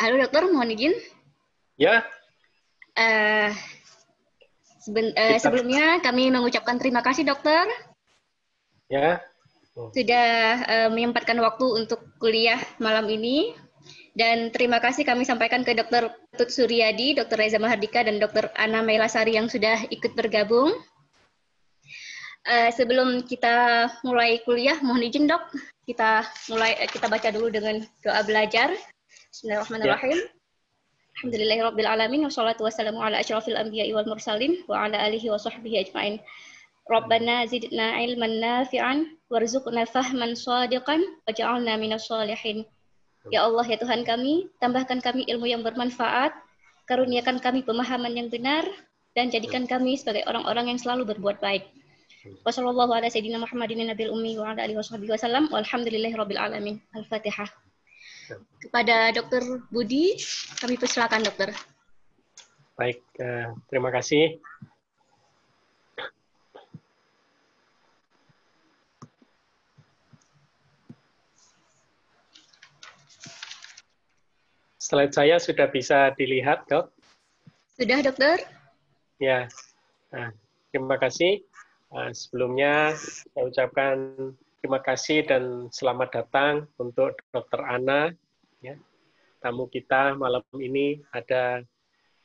Halo dokter, mohon izin. Ya. Uh, seben, uh, sebelumnya kami mengucapkan terima kasih dokter. Ya. Oh. Sudah uh, menyempatkan waktu untuk kuliah malam ini. Dan terima kasih kami sampaikan ke dokter Tut Suryadi, dokter Reza Mahardika, dan dokter Ana Melasari yang sudah ikut bergabung. Uh, sebelum kita mulai kuliah, mohon izin dok, kita mulai kita baca dulu dengan doa belajar. Bismillahirrahmanirrahim. Ya. Alhamdulillahi rabbil alamin wassalatu wassalamu ala asyrafil anbiya'i wal mursalin wa ala alihi wa sahbihi ajmain. Rabbana zidna ilman nafi'an warzuqna fahman shadiqan waj'alna minas shalihin. Ya Allah ya Tuhan kami, tambahkan kami ilmu yang bermanfaat, karuniakan kami pemahaman yang benar dan jadikan kami sebagai orang-orang yang selalu berbuat baik. Wassallallahu ala wabarakatuh. Muhammadin nabiyil ummi wa ala alihi wasallam. Walhamdulillahi rabbil alamin. Al-Fatihah. Kepada Dokter Budi, kami persilakan Dokter. Baik, eh, terima kasih. Slide saya sudah bisa dilihat, dok? Sudah, dokter. Ya, nah, terima kasih. Nah, sebelumnya saya ucapkan Terima kasih dan selamat datang untuk Dr. Ana. Ya. Tamu kita malam ini ada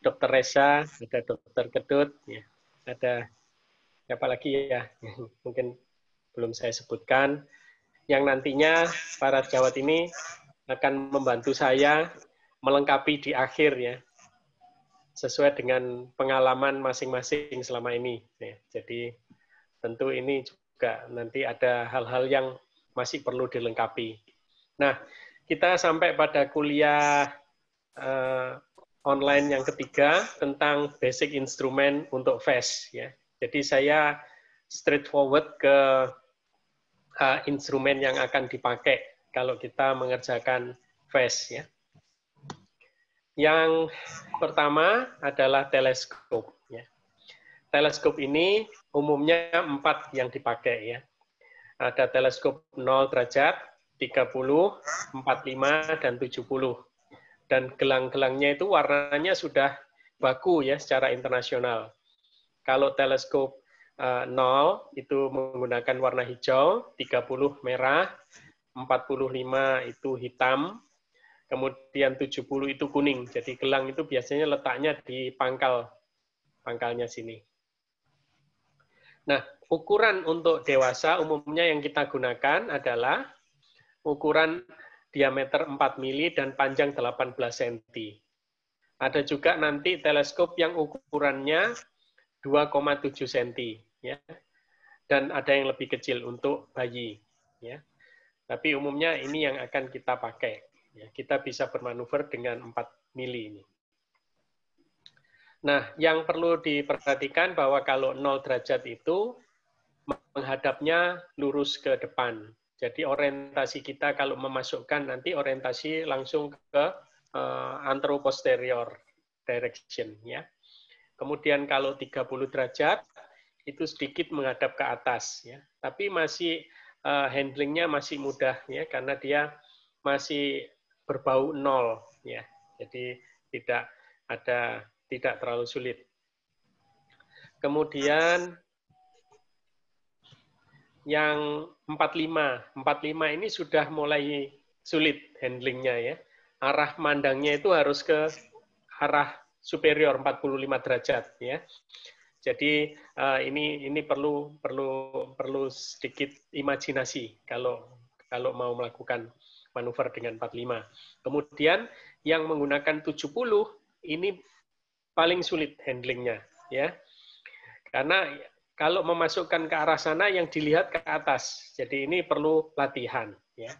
Dr. Reza, ada Dr. Kedut, ya. ada siapa lagi ya, mungkin belum saya sebutkan, yang nantinya para jawat ini akan membantu saya melengkapi di akhir ya, sesuai dengan pengalaman masing-masing selama ini. Ya. Jadi tentu ini juga nanti ada hal-hal yang masih perlu dilengkapi. Nah, kita sampai pada kuliah uh, online yang ketiga tentang basic instrumen untuk ves. Ya. Jadi saya straightforward ke uh, instrumen yang akan dipakai kalau kita mengerjakan ves. Ya. Yang pertama adalah teleskop. Ya. Teleskop ini umumnya empat yang dipakai ya. Ada teleskop 0 derajat, 30, 45, dan 70. Dan gelang-gelangnya itu warnanya sudah baku ya secara internasional. Kalau teleskop uh, eh, 0 itu menggunakan warna hijau, 30 merah, 45 itu hitam, kemudian 70 itu kuning. Jadi gelang itu biasanya letaknya di pangkal pangkalnya sini. Nah, ukuran untuk dewasa umumnya yang kita gunakan adalah ukuran diameter 4 mili dan panjang 18 cm. Ada juga nanti teleskop yang ukurannya 2,7 cm. Ya. Dan ada yang lebih kecil untuk bayi. Ya. Tapi umumnya ini yang akan kita pakai. Ya, kita bisa bermanuver dengan 4 mili ini. Nah, yang perlu diperhatikan bahwa kalau 0 derajat itu menghadapnya lurus ke depan. Jadi orientasi kita kalau memasukkan nanti orientasi langsung ke uh, eh, antroposterior direction ya. Kemudian kalau 30 derajat itu sedikit menghadap ke atas ya. Tapi masih uh, handlingnya masih mudah ya karena dia masih berbau nol ya. Jadi tidak ada tidak terlalu sulit. Kemudian yang 45, 45 ini sudah mulai sulit handlingnya ya. Arah mandangnya itu harus ke arah superior 45 derajat ya. Jadi eh, ini ini perlu perlu perlu sedikit imajinasi kalau kalau mau melakukan manuver dengan 45. Kemudian yang menggunakan 70 ini paling sulit handlingnya ya karena kalau memasukkan ke arah sana yang dilihat ke atas jadi ini perlu latihan ya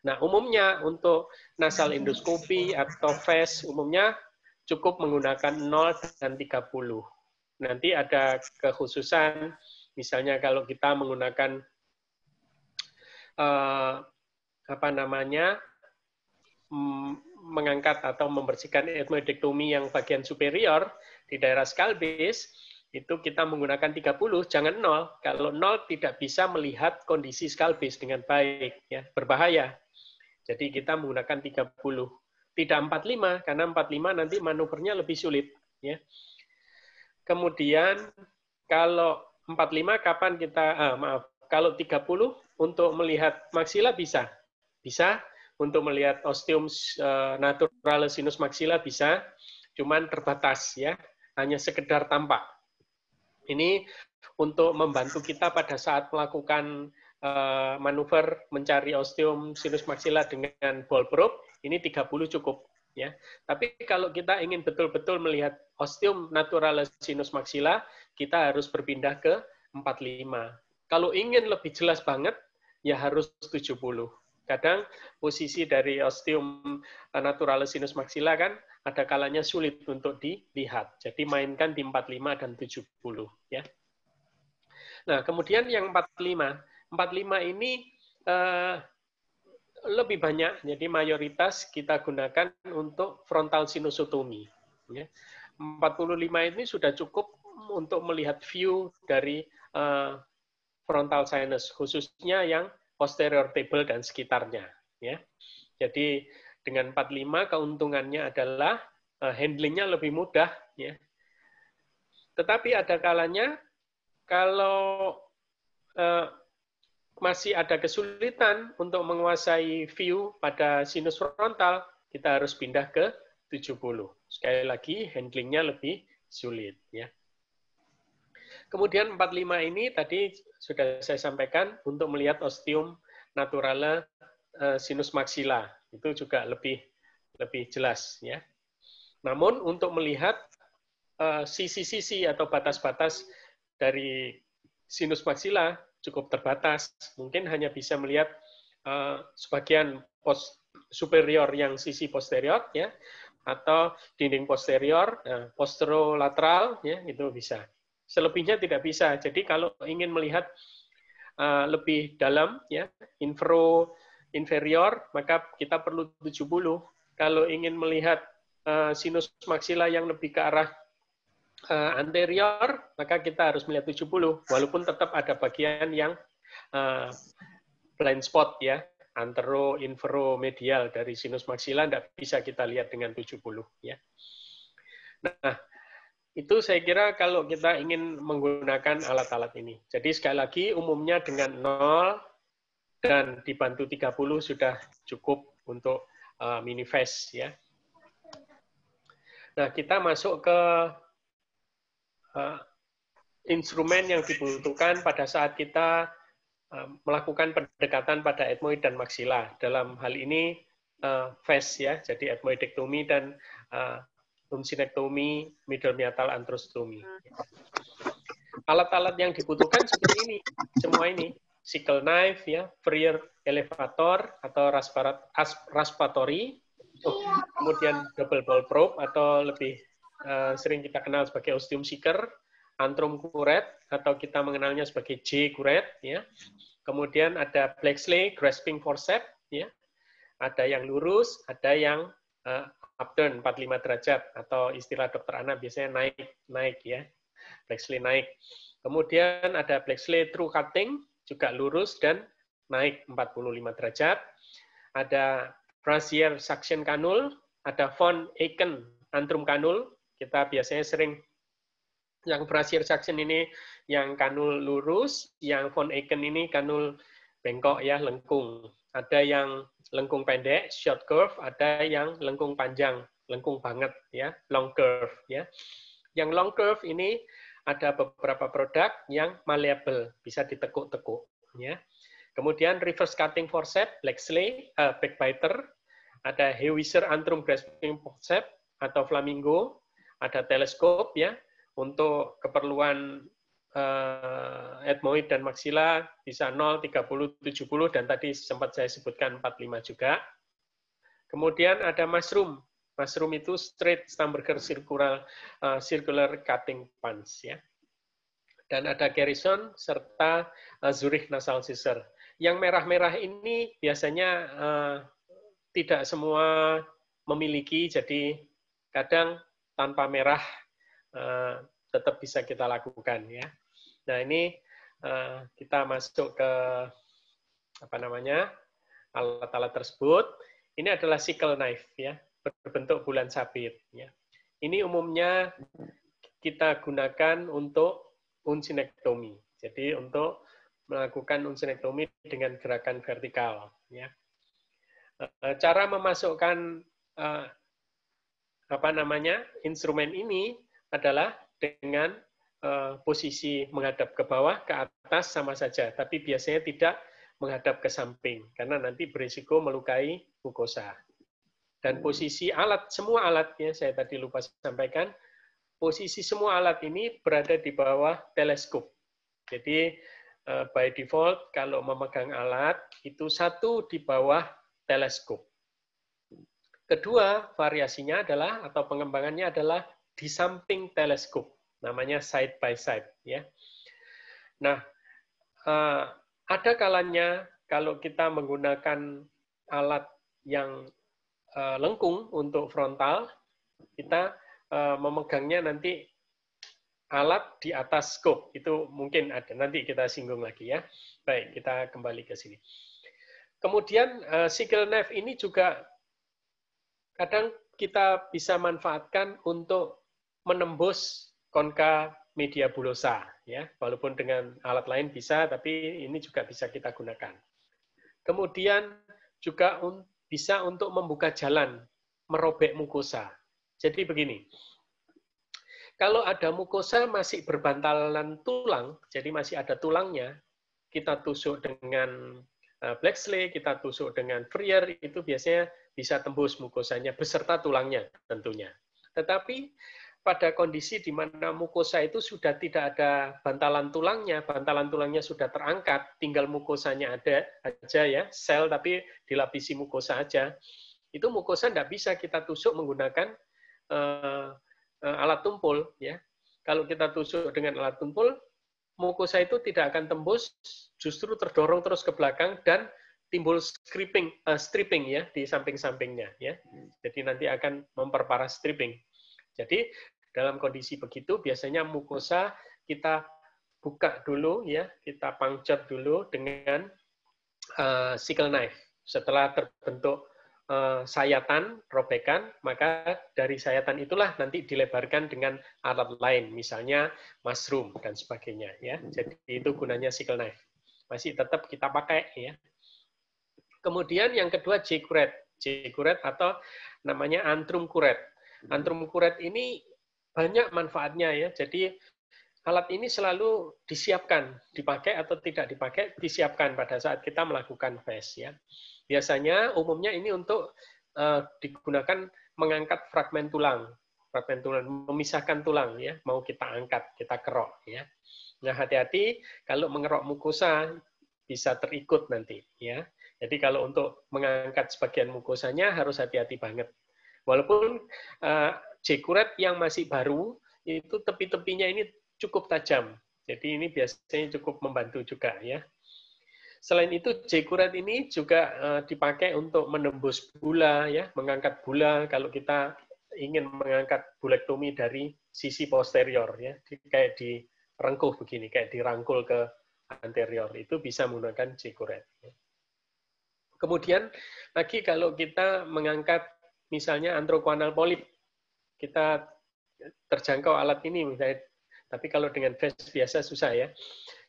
nah umumnya untuk nasal endoskopi atau face umumnya cukup menggunakan 0 dan 30 nanti ada kekhususan misalnya kalau kita menggunakan eh, apa namanya mm, mengangkat atau membersihkan etmoidektomi yang bagian superior di daerah skalbis, itu kita menggunakan 30, jangan 0. Kalau 0 tidak bisa melihat kondisi skalbis dengan baik, ya berbahaya. Jadi kita menggunakan 30. Tidak 45, karena 45 nanti manuvernya lebih sulit. ya Kemudian kalau 45 kapan kita, ah, maaf, kalau 30 untuk melihat maksila bisa. Bisa, untuk melihat ostium eh, natural naturalis sinus maxilla bisa, cuman terbatas ya, hanya sekedar tampak. Ini untuk membantu kita pada saat melakukan eh, manuver mencari ostium sinus maxilla dengan ball probe, ini 30 cukup ya. Tapi kalau kita ingin betul-betul melihat ostium naturalis sinus maxilla, kita harus berpindah ke 45. Kalau ingin lebih jelas banget, ya harus 70. Kadang posisi dari osteum eh, naturalis sinus maxilla kan ada kalanya sulit untuk dilihat. Jadi mainkan di 45 dan 70 ya. Nah, kemudian yang 45. 45 ini eh, lebih banyak, jadi mayoritas kita gunakan untuk frontal sinusotomi. Ya. 45 ini sudah cukup untuk melihat view dari eh, frontal sinus, khususnya yang posterior table dan sekitarnya. Ya. Jadi dengan 45 keuntungannya adalah eh, handlingnya lebih mudah. Ya. Tetapi ada kalanya kalau eh, masih ada kesulitan untuk menguasai view pada sinus frontal, kita harus pindah ke 70. Sekali lagi, handlingnya lebih sulit. ya. Kemudian 45 ini tadi sudah saya sampaikan untuk melihat ostium naturale eh, sinus maxilla. Itu juga lebih lebih jelas ya. Namun untuk melihat eh, sisi-sisi atau batas-batas dari sinus maxilla cukup terbatas. Mungkin hanya bisa melihat uh, sebagian pos superior yang sisi posterior ya atau dinding posterior, uh, posterolateral ya itu bisa selebihnya tidak bisa. Jadi kalau ingin melihat uh, lebih dalam ya, infero inferior maka kita perlu 70. Kalau ingin melihat uh, sinus maksila yang lebih ke arah uh, anterior, maka kita harus melihat 70, walaupun tetap ada bagian yang uh, blind spot ya, antero infero medial dari sinus maksila tidak bisa kita lihat dengan 70 ya. Nah, itu saya kira kalau kita ingin menggunakan alat-alat ini. Jadi sekali lagi umumnya dengan 0 dan dibantu 30 sudah cukup untuk uh, eh, minifest ya. Nah, kita masuk ke uh, instrumen yang dibutuhkan pada saat kita uh, melakukan pendekatan pada etmoid dan maksila. Dalam hal ini uh, ya, jadi etmoidektomi dan uh, lumsinektomi, middle meatal antrostomy. Alat-alat yang dibutuhkan seperti ini, semua ini, sickle knife ya, freer elevator atau rasparat, raspatory, kemudian double ball probe atau lebih uh, sering kita kenal sebagai ostium seeker, antrum kuret atau kita mengenalnya sebagai J kuret ya. Kemudian ada Blacksley grasping forceps ya. Ada yang lurus, ada yang eh, upturn 45 derajat atau istilah dokter anak biasanya naik naik ya Blacksley naik kemudian ada Blacksley true cutting juga lurus dan naik 45 derajat ada Brazier suction kanul, ada von Aiken antrum kanul. kita biasanya sering yang Brazier suction ini yang kanul lurus yang von Aiken ini kanul bengkok ya lengkung ada yang lengkung pendek, short curve, ada yang lengkung panjang, lengkung banget ya, long curve ya. Yang long curve ini ada beberapa produk yang malleable, bisa ditekuk-tekuk ya. Kemudian reverse cutting forceps, slay uh, eh, backbiter, ada hewiser antrum grasping forceps atau flamingo, ada teleskop ya untuk keperluan uh, eh, etmoid dan maxilla bisa 0, 30, 70, dan tadi sempat saya sebutkan 45 juga. Kemudian ada mushroom. Mushroom itu straight stamberger circular, uh, circular cutting punch. ya. Dan ada garrison serta uh, zurich nasal scissor. Yang merah-merah ini biasanya uh, tidak semua memiliki, jadi kadang tanpa merah uh, tetap bisa kita lakukan ya. Nah ini eh, kita masuk ke apa namanya alat-alat tersebut. Ini adalah sickle knife ya berbentuk bulan sabit. Ya. Ini umumnya kita gunakan untuk unsinektomi. Jadi untuk melakukan unsinektomi dengan gerakan vertikal. Ya. Eh, cara memasukkan eh, apa namanya instrumen ini adalah dengan Eh, posisi menghadap ke bawah, ke atas sama saja, tapi biasanya tidak menghadap ke samping karena nanti berisiko melukai mukosa. Dan hmm. posisi alat, semua alatnya saya tadi lupa sampaikan, posisi semua alat ini berada di bawah teleskop. Jadi eh, by default kalau memegang alat itu satu di bawah teleskop. Kedua, variasinya adalah atau pengembangannya adalah di samping teleskop namanya side by side ya. Nah, eh, ada kalanya kalau kita menggunakan alat yang eh, lengkung untuk frontal, kita eh, memegangnya nanti alat di atas scope. Itu mungkin ada. Nanti kita singgung lagi ya. Baik, kita kembali ke sini. Kemudian single knife ini juga kadang kita bisa manfaatkan untuk menembus konka media bulosa ya walaupun dengan alat lain bisa tapi ini juga bisa kita gunakan kemudian juga un, bisa untuk membuka jalan merobek mukosa jadi begini kalau ada mukosa masih berbantalan tulang jadi masih ada tulangnya kita tusuk dengan eh, black slay, kita tusuk dengan Frier, itu biasanya bisa tembus mukosanya beserta tulangnya tentunya. Tetapi pada kondisi di mana mukosa itu sudah tidak ada bantalan tulangnya, bantalan tulangnya sudah terangkat, tinggal mukosanya ada aja ya, sel tapi dilapisi mukosa aja. Itu mukosa tidak bisa kita tusuk menggunakan uh, uh, alat tumpul ya. Kalau kita tusuk dengan alat tumpul, mukosa itu tidak akan tembus, justru terdorong terus ke belakang dan timbul stripping uh, stripping ya di samping-sampingnya ya. Hmm. Jadi nanti akan memperparah stripping. Jadi dalam kondisi begitu biasanya mukosa kita buka dulu ya, kita pangcut dulu dengan uh, sickle knife. Setelah terbentuk uh, sayatan, robekan, maka dari sayatan itulah nanti dilebarkan dengan alat lain, misalnya mushroom dan sebagainya ya. Jadi itu gunanya sickle knife. Masih tetap kita pakai ya. Kemudian yang kedua jekuret, jekuret atau namanya antrum kuret. Antrum kuret ini banyak manfaatnya ya. Jadi alat ini selalu disiapkan, dipakai atau tidak dipakai, disiapkan pada saat kita melakukan face ya. Biasanya umumnya ini untuk uh, digunakan mengangkat fragmen tulang, fragmen tulang, memisahkan tulang ya, mau kita angkat, kita kerok ya. Nah hati-hati kalau mengerok mukosa bisa terikut nanti ya. Jadi kalau untuk mengangkat sebagian mukosanya harus hati-hati banget. Walaupun eh, jekuret yang masih baru itu tepi-tepinya ini cukup tajam. Jadi ini biasanya cukup membantu juga ya. Selain itu jekuret ini juga eh, dipakai untuk menembus bula ya, mengangkat bula kalau kita ingin mengangkat bulektomi dari sisi posterior ya, kayak di rengkuh begini, kayak dirangkul ke anterior itu bisa menggunakan jekuret. Ya. Kemudian lagi kalau kita mengangkat misalnya antrokuanal polip kita terjangkau alat ini misalnya tapi kalau dengan face biasa susah ya.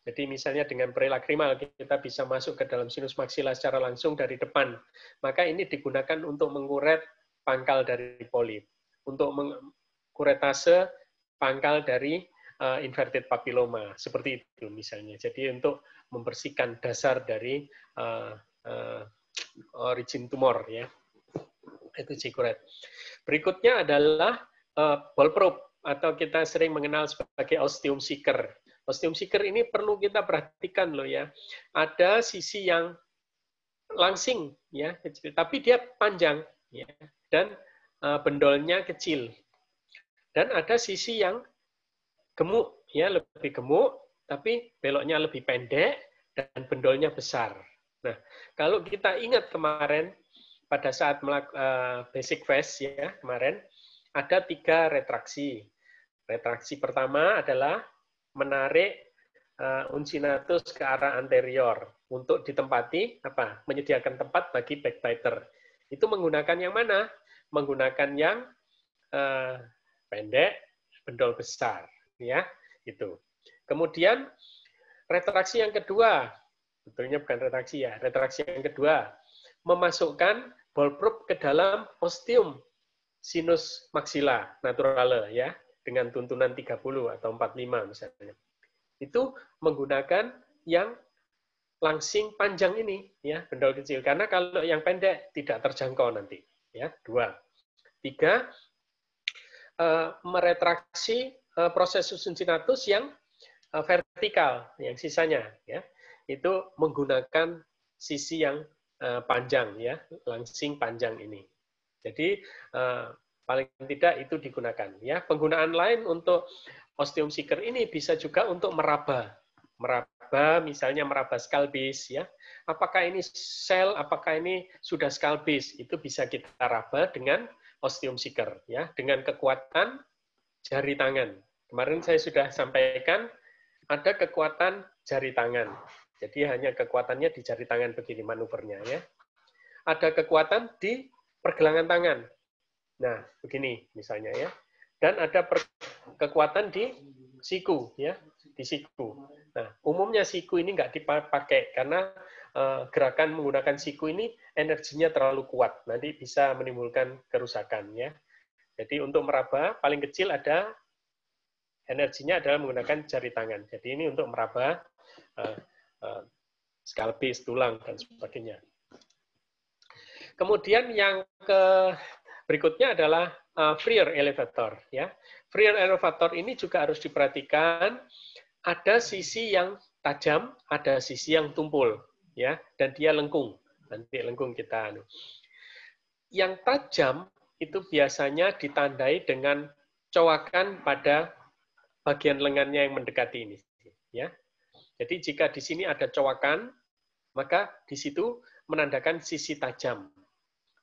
Jadi misalnya dengan prelakrimal kita bisa masuk ke dalam sinus maksila secara langsung dari depan. Maka ini digunakan untuk menguret pangkal dari polip, untuk menguretase pangkal dari uh, inverted papilloma, seperti itu misalnya. Jadi untuk membersihkan dasar dari uh, uh, origin tumor ya itu cigarette. Berikutnya adalah uh, probe atau kita sering mengenal sebagai osteum seeker. Osteum seeker ini perlu kita perhatikan loh ya. Ada sisi yang langsing ya, kecil, tapi dia panjang ya dan uh, bendolnya kecil. Dan ada sisi yang gemuk ya, lebih gemuk tapi beloknya lebih pendek dan bendolnya besar. Nah, kalau kita ingat kemarin pada saat uh, basic phase ya kemarin ada tiga retraksi. Retraksi pertama adalah menarik uh, uncinatus ke arah anterior untuk ditempati apa? Menyediakan tempat bagi backbiter. Itu menggunakan yang mana? Menggunakan yang uh, pendek, bendol besar, ya itu. Kemudian retraksi yang kedua, betulnya bukan retraksi ya, retraksi yang kedua memasukkan probe ke dalam ostium sinus maxilla naturale ya dengan tuntunan 30 atau 45 misalnya. Itu menggunakan yang langsing panjang ini ya, bendol kecil karena kalau yang pendek tidak terjangkau nanti ya. Dua. Tiga eh, meretraksi eh, proses proses sinatus yang eh, vertikal yang sisanya ya. Itu menggunakan sisi yang Eh, panjang ya, langsing panjang ini. Jadi eh, paling tidak itu digunakan ya. Penggunaan lain untuk osteum seeker ini bisa juga untuk meraba. Meraba misalnya meraba skalbis ya. Apakah ini sel, apakah ini sudah skalbis? Itu bisa kita raba dengan osteum seeker ya, dengan kekuatan jari tangan. Kemarin saya sudah sampaikan ada kekuatan jari tangan. Jadi hanya kekuatannya di jari tangan begini manuvernya ya. Ada kekuatan di pergelangan tangan. Nah, begini misalnya ya. Dan ada kekuatan di siku ya, di siku. Nah, umumnya siku ini enggak dipakai karena uh, gerakan menggunakan siku ini energinya terlalu kuat. Nanti bisa menimbulkan kerusakan ya. Jadi untuk meraba paling kecil ada energinya adalah menggunakan jari tangan. Jadi ini untuk meraba. Uh, Eh, skalpis, tulang, dan sebagainya. Kemudian yang ke berikutnya adalah eh, Freer elevator. Ya. Freer elevator ini juga harus diperhatikan. Ada sisi yang tajam, ada sisi yang tumpul, ya, dan dia lengkung. Nanti lengkung kita. Anu. Yang tajam itu biasanya ditandai dengan coakan pada bagian lengannya yang mendekati ini, ya. Jadi jika di sini ada cowakan, maka di situ menandakan sisi tajam.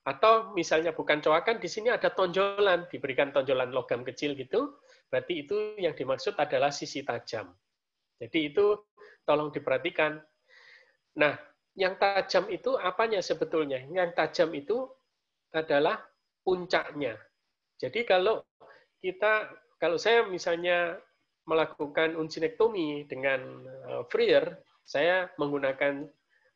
Atau misalnya bukan cowakan, di sini ada tonjolan, diberikan tonjolan logam kecil gitu, berarti itu yang dimaksud adalah sisi tajam. Jadi itu tolong diperhatikan. Nah, yang tajam itu apanya sebetulnya? Yang tajam itu adalah puncaknya. Jadi kalau kita, kalau saya misalnya melakukan uncinectomy dengan eh, Freer, saya menggunakan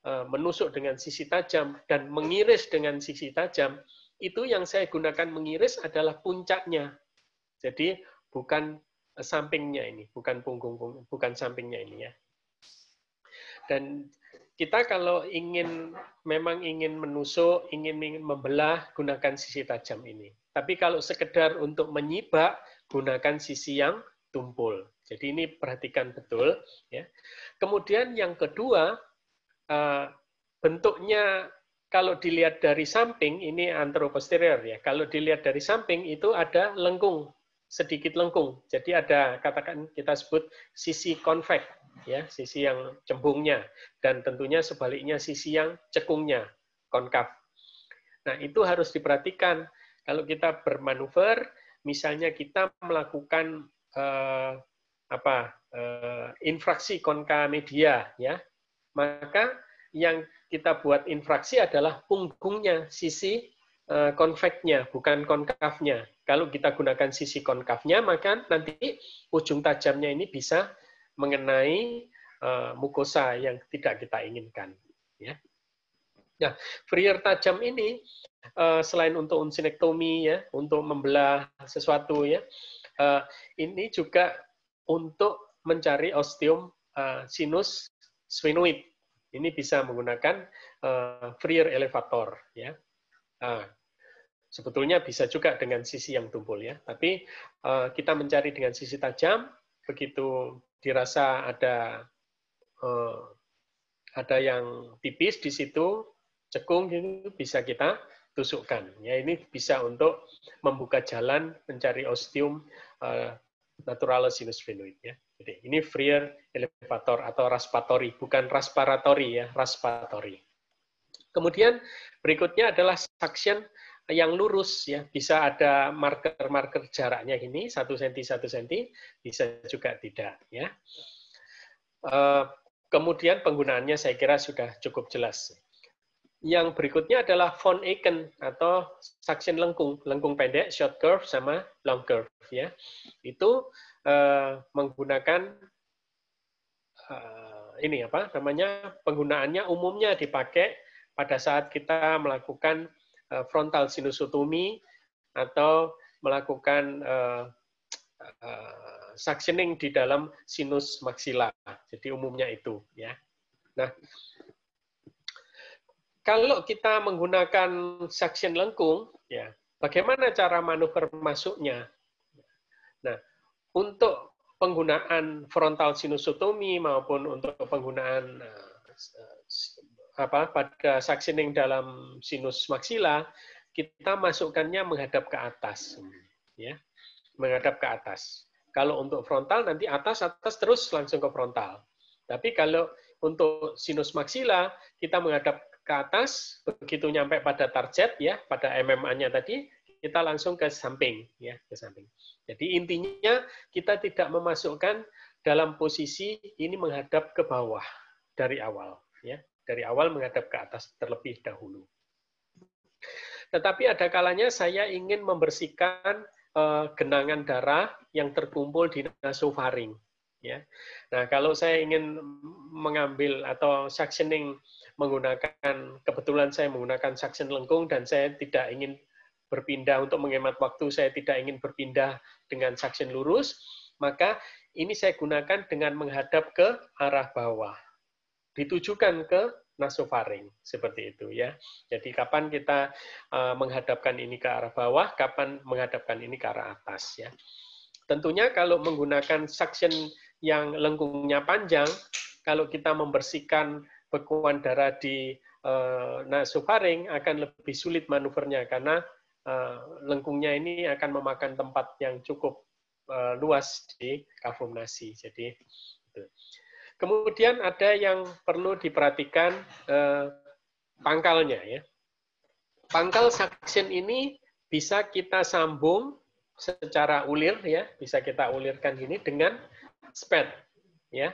eh, menusuk dengan sisi tajam dan mengiris dengan sisi tajam, itu yang saya gunakan mengiris adalah puncaknya. Jadi bukan sampingnya ini, bukan punggung, punggung bukan sampingnya ini ya. Dan kita kalau ingin memang ingin menusuk, ingin membelah, gunakan sisi tajam ini. Tapi kalau sekedar untuk menyibak, gunakan sisi yang tumpul. Jadi ini perhatikan betul. Ya. Kemudian yang kedua, eh, bentuknya kalau dilihat dari samping, ini anteroposterior ya, kalau dilihat dari samping itu ada lengkung, sedikit lengkung. Jadi ada, katakan kita sebut sisi konvek, ya, sisi yang cembungnya, dan tentunya sebaliknya sisi yang cekungnya, konkaf. Nah, itu harus diperhatikan. Kalau kita bermanuver, misalnya kita melakukan eh, apa eh, infraksi konka media ya maka yang kita buat infraksi adalah punggungnya sisi eh, konveknya bukan konkavnya kalau kita gunakan sisi konkavnya maka nanti ujung tajamnya ini bisa mengenai eh, mukosa yang tidak kita inginkan ya Nah, Freer tajam ini eh, selain untuk unsinektomi ya, untuk membelah sesuatu ya, uh, ini juga untuk mencari osteum uh, sinus sphenoid. Ini bisa menggunakan uh, Freer elevator ya. Nah, sebetulnya bisa juga dengan sisi yang tumpul ya, tapi uh, kita mencari dengan sisi tajam begitu dirasa ada uh, ada yang tipis di situ, cekung gitu bisa kita tusukkan. Ya ini bisa untuk membuka jalan mencari ostium uh, eh, naturalis sinus venoid. Ya. Jadi ini Freer elevator atau raspatory, bukan respiratory ya, raspatory. Kemudian berikutnya adalah suction yang lurus ya bisa ada marker-marker jaraknya ini satu senti satu senti bisa juga tidak ya eh, kemudian penggunaannya saya kira sudah cukup jelas yang berikutnya adalah von Eken atau suction lengkung, lengkung pendek, short curve sama long curve ya. Itu eh, menggunakan eh, ini apa namanya penggunaannya umumnya dipakai pada saat kita melakukan eh, frontal sinusotomi atau melakukan eh, eh, suctioning di dalam sinus maksila. Jadi umumnya itu ya. Nah, kalau kita menggunakan suction lengkung, ya, bagaimana cara manuver masuknya? Nah, untuk penggunaan frontal sinusotomi maupun untuk penggunaan eh, apa pada suctioning dalam sinus maksila, kita masukkannya menghadap ke atas, ya, menghadap ke atas. Kalau untuk frontal nanti atas atas terus langsung ke frontal. Tapi kalau untuk sinus maksila kita menghadap ke atas, begitu nyampe pada target ya, pada MMA-nya tadi, kita langsung ke samping ya, ke samping. Jadi intinya kita tidak memasukkan dalam posisi ini menghadap ke bawah dari awal ya, dari awal menghadap ke atas terlebih dahulu. Tetapi ada kalanya saya ingin membersihkan uh, genangan darah yang terkumpul di nasofaring ya. Nah, kalau saya ingin mengambil atau suctioning menggunakan kebetulan saya menggunakan suction lengkung dan saya tidak ingin berpindah untuk menghemat waktu, saya tidak ingin berpindah dengan suction lurus, maka ini saya gunakan dengan menghadap ke arah bawah. Ditujukan ke nasofaring seperti itu ya. Jadi kapan kita eh, menghadapkan ini ke arah bawah, kapan menghadapkan ini ke arah atas ya. Tentunya kalau menggunakan suction yang lengkungnya panjang, kalau kita membersihkan bekuan darah di uh, eh, nasofaring akan lebih sulit manuvernya karena uh, lengkungnya ini akan memakan tempat yang cukup uh, luas di kafum nasi. Jadi itu. Kemudian ada yang perlu diperhatikan uh, pangkalnya ya. Pangkal suction ini bisa kita sambung secara ulir ya, bisa kita ulirkan ini dengan sped ya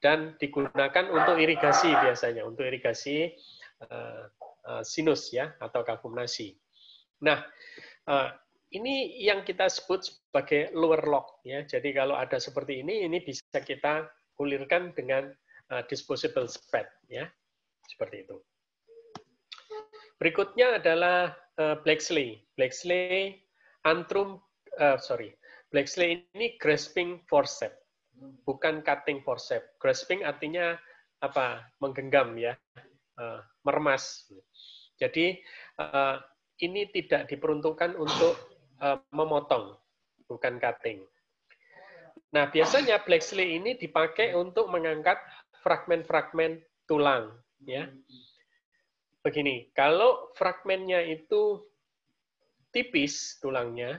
dan digunakan untuk irigasi biasanya, untuk irigasi eh, eh, sinus ya atau kavumnasi. Nah, eh, ini yang kita sebut sebagai lower lock ya. Jadi kalau ada seperti ini, ini bisa kita ulirkan dengan disposable spread ya, seperti itu. Berikutnya adalah Blacksley. Blacksley antrum, uh, sorry, Blacksley ini grasping forceps bukan cutting forceps. Grasping artinya apa? Menggenggam ya, uh, eh, meremas. Jadi uh, ini tidak diperuntukkan untuk uh, memotong, bukan cutting. Nah biasanya Blacksley ini dipakai untuk mengangkat fragmen-fragmen tulang, ya. Begini, kalau fragmennya itu tipis tulangnya,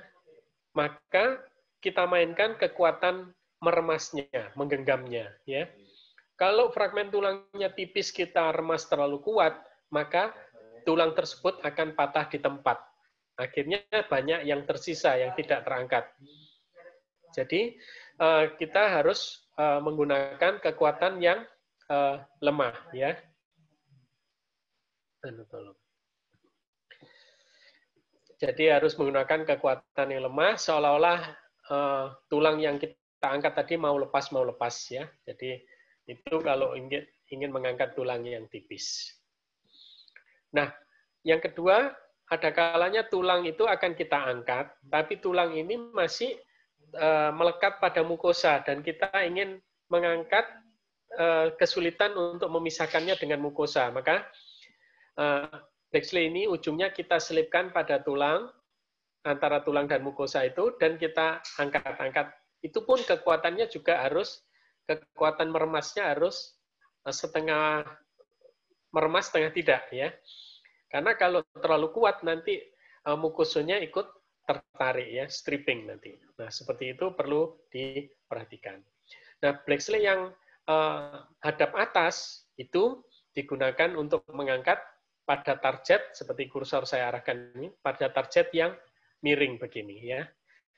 maka kita mainkan kekuatan meremasnya, menggenggamnya. Ya, kalau fragmen tulangnya tipis kita remas terlalu kuat, maka tulang tersebut akan patah di tempat. Akhirnya banyak yang tersisa yang tidak terangkat. Jadi eh, kita harus eh, menggunakan kekuatan yang eh, lemah, ya. Anu, Jadi harus menggunakan kekuatan yang lemah, seolah-olah tulang yang kita kita angkat tadi mau lepas mau lepas ya. Jadi itu kalau ingin ingin mengangkat tulang yang tipis. Nah, yang kedua, ada kalanya tulang itu akan kita angkat, tapi tulang ini masih eh, melekat pada mukosa dan kita ingin mengangkat eh, kesulitan untuk memisahkannya dengan mukosa. Maka e, eh, Dexley ini ujungnya kita selipkan pada tulang antara tulang dan mukosa itu dan kita angkat-angkat itu pun kekuatannya juga harus kekuatan meremasnya harus eh, setengah meremas setengah tidak ya. Karena kalau terlalu kuat nanti eh, mukusunya ikut tertarik ya, stripping nanti. Nah, seperti itu perlu diperhatikan. Nah, Blacksley yang eh, hadap atas itu digunakan untuk mengangkat pada target seperti kursor saya arahkan ini pada target yang miring begini ya.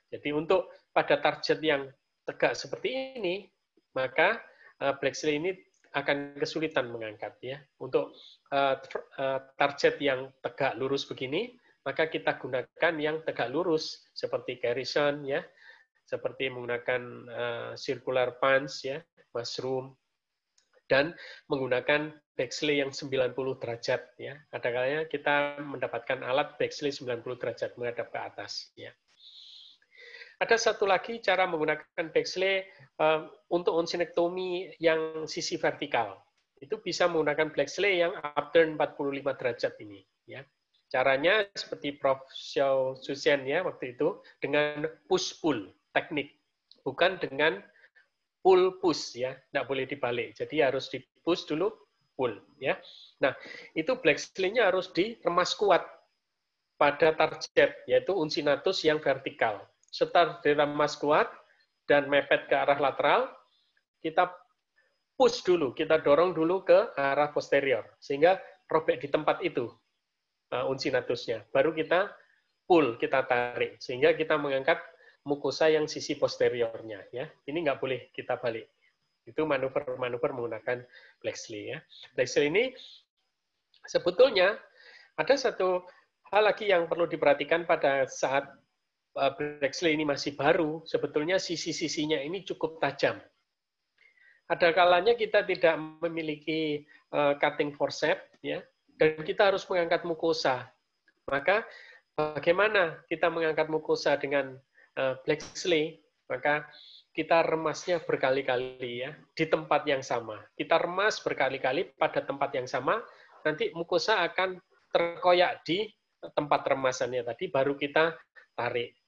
Jadi untuk pada target yang tegak seperti ini, maka eh, black seal ini akan kesulitan mengangkat ya. Untuk eh, eh, target yang tegak lurus begini, maka kita gunakan yang tegak lurus seperti garrison ya, seperti menggunakan circular punch ya, mushroom dan menggunakan backslay yang 90 derajat ya. Kadang-kadang kita mendapatkan alat backslay 90 derajat menghadap ke atas ya. Ada satu lagi cara menggunakan Bexley uh, eh, untuk onsinektomi yang sisi vertikal. Itu bisa menggunakan Bexley yang upturn 45 derajat ini. Ya. Caranya seperti Prof. Xiao Susian ya waktu itu dengan push-pull teknik, bukan dengan pull-push ya, tidak boleh dibalik. Jadi harus di push dulu, pull ya. Nah itu Bexley-nya harus diremas kuat pada target yaitu unsinatus yang vertikal setar dari mas kuat dan mepet ke arah lateral, kita push dulu, kita dorong dulu ke arah posterior, sehingga robek di tempat itu uh, eh, uncinatusnya. Baru kita pull, kita tarik, sehingga kita mengangkat mukosa yang sisi posteriornya. Ya, ini nggak boleh kita balik. Itu manuver-manuver menggunakan Blacksley. Ya, Blacksley ini sebetulnya ada satu hal lagi yang perlu diperhatikan pada saat Brexley ini masih baru, sebetulnya sisi-sisinya ini cukup tajam. Ada kalanya kita tidak memiliki eh, cutting forcep, ya, dan kita harus mengangkat mukosa. Maka bagaimana kita mengangkat mukosa dengan eh, Brexley? Maka kita remasnya berkali-kali ya di tempat yang sama. Kita remas berkali-kali pada tempat yang sama, nanti mukosa akan terkoyak di tempat remasannya tadi baru kita tarik.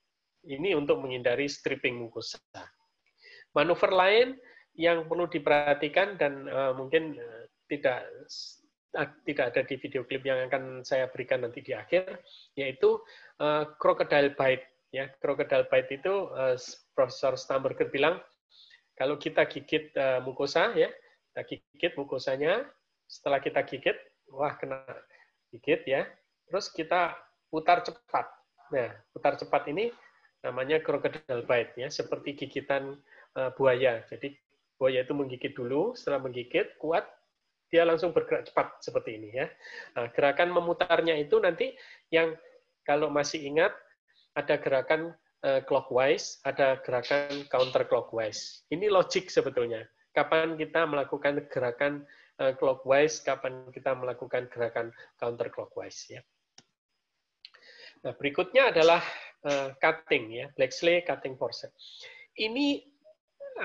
Ini untuk menghindari stripping mukosa. Manuver lain yang perlu diperhatikan dan uh, mungkin eh, tidak ah, tidak ada di video klip yang akan saya berikan nanti di akhir yaitu uh, crocodile bite ya crocodile bite itu uh, Profesor Stamberger bilang kalau kita gigit uh, mukosa ya kita gigit mukosanya setelah kita gigit wah kena gigit ya terus kita putar cepat nah putar cepat ini namanya crocodile bite ya, seperti gigitan eh, buaya. Jadi buaya itu menggigit dulu, setelah menggigit kuat, dia langsung bergerak cepat seperti ini ya. Nah, gerakan memutarnya itu nanti yang kalau masih ingat ada gerakan eh, clockwise, ada gerakan counter clockwise. Ini logik sebetulnya. Kapan kita melakukan gerakan eh, clockwise, kapan kita melakukan gerakan counter clockwise ya. Nah, berikutnya adalah Eh, cutting ya, black slay cutting porcelain. Ini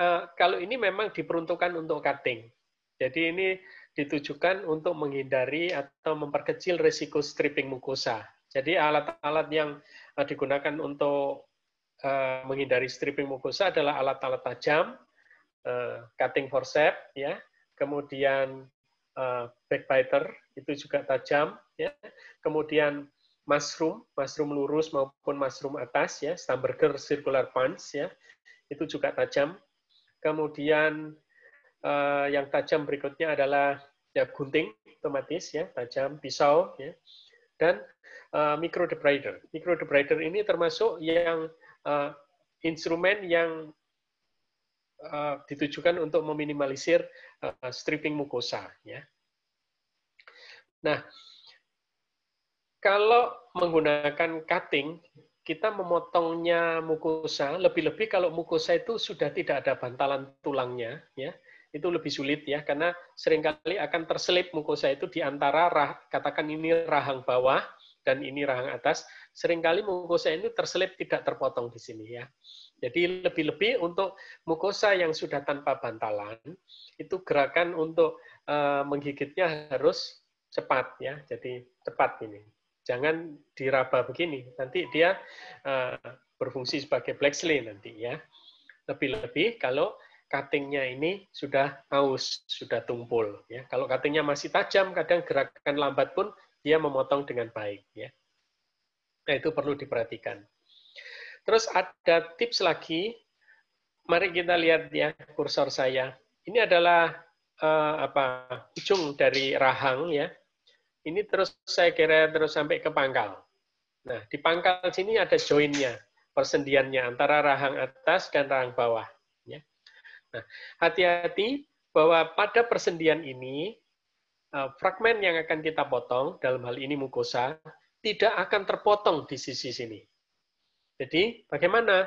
uh, kalau ini memang diperuntukkan untuk cutting. Jadi ini ditujukan untuk menghindari atau memperkecil risiko stripping mukosa. Jadi alat-alat yang eh, digunakan untuk uh, menghindari stripping mukosa adalah alat-alat tajam, uh, cutting forceps, ya, kemudian uh, backbiter itu juga tajam, ya, kemudian mushroom, mushroom lurus maupun mushroom atas ya, Stamberger circular punch ya, itu juga tajam. Kemudian eh, yang tajam berikutnya adalah ya gunting otomatis ya, tajam pisau ya. Dan eh, micro debrider. Micro debrider ini termasuk yang eh, instrumen yang eh, ditujukan untuk meminimalisir eh, stripping mukosa ya. Nah, kalau menggunakan cutting, kita memotongnya mukosa, lebih-lebih kalau mukosa itu sudah tidak ada bantalan tulangnya, ya itu lebih sulit ya karena seringkali akan terselip mukosa itu di antara rah, katakan ini rahang bawah dan ini rahang atas, seringkali mukosa ini terselip tidak terpotong di sini ya. Jadi lebih-lebih untuk mukosa yang sudah tanpa bantalan itu gerakan untuk eh, menggigitnya harus cepat ya. Jadi cepat ini. Jangan diraba begini, nanti dia eh, berfungsi sebagai black nanti ya. Lebih-lebih kalau cuttingnya ini sudah aus, sudah tumpul. Ya. Kalau cuttingnya masih tajam, kadang gerakan lambat pun dia memotong dengan baik. Ya. Nah itu perlu diperhatikan. Terus ada tips lagi. Mari kita lihat ya kursor saya. Ini adalah uh, apa ujung dari rahang ya ini terus saya kira terus sampai ke pangkal. Nah, di pangkal sini ada joinnya, persendiannya antara rahang atas dan rahang bawah. Ya. Nah, hati-hati bahwa pada persendian ini, eh, fragmen yang akan kita potong, dalam hal ini mukosa, tidak akan terpotong di sisi sini. Jadi, bagaimana?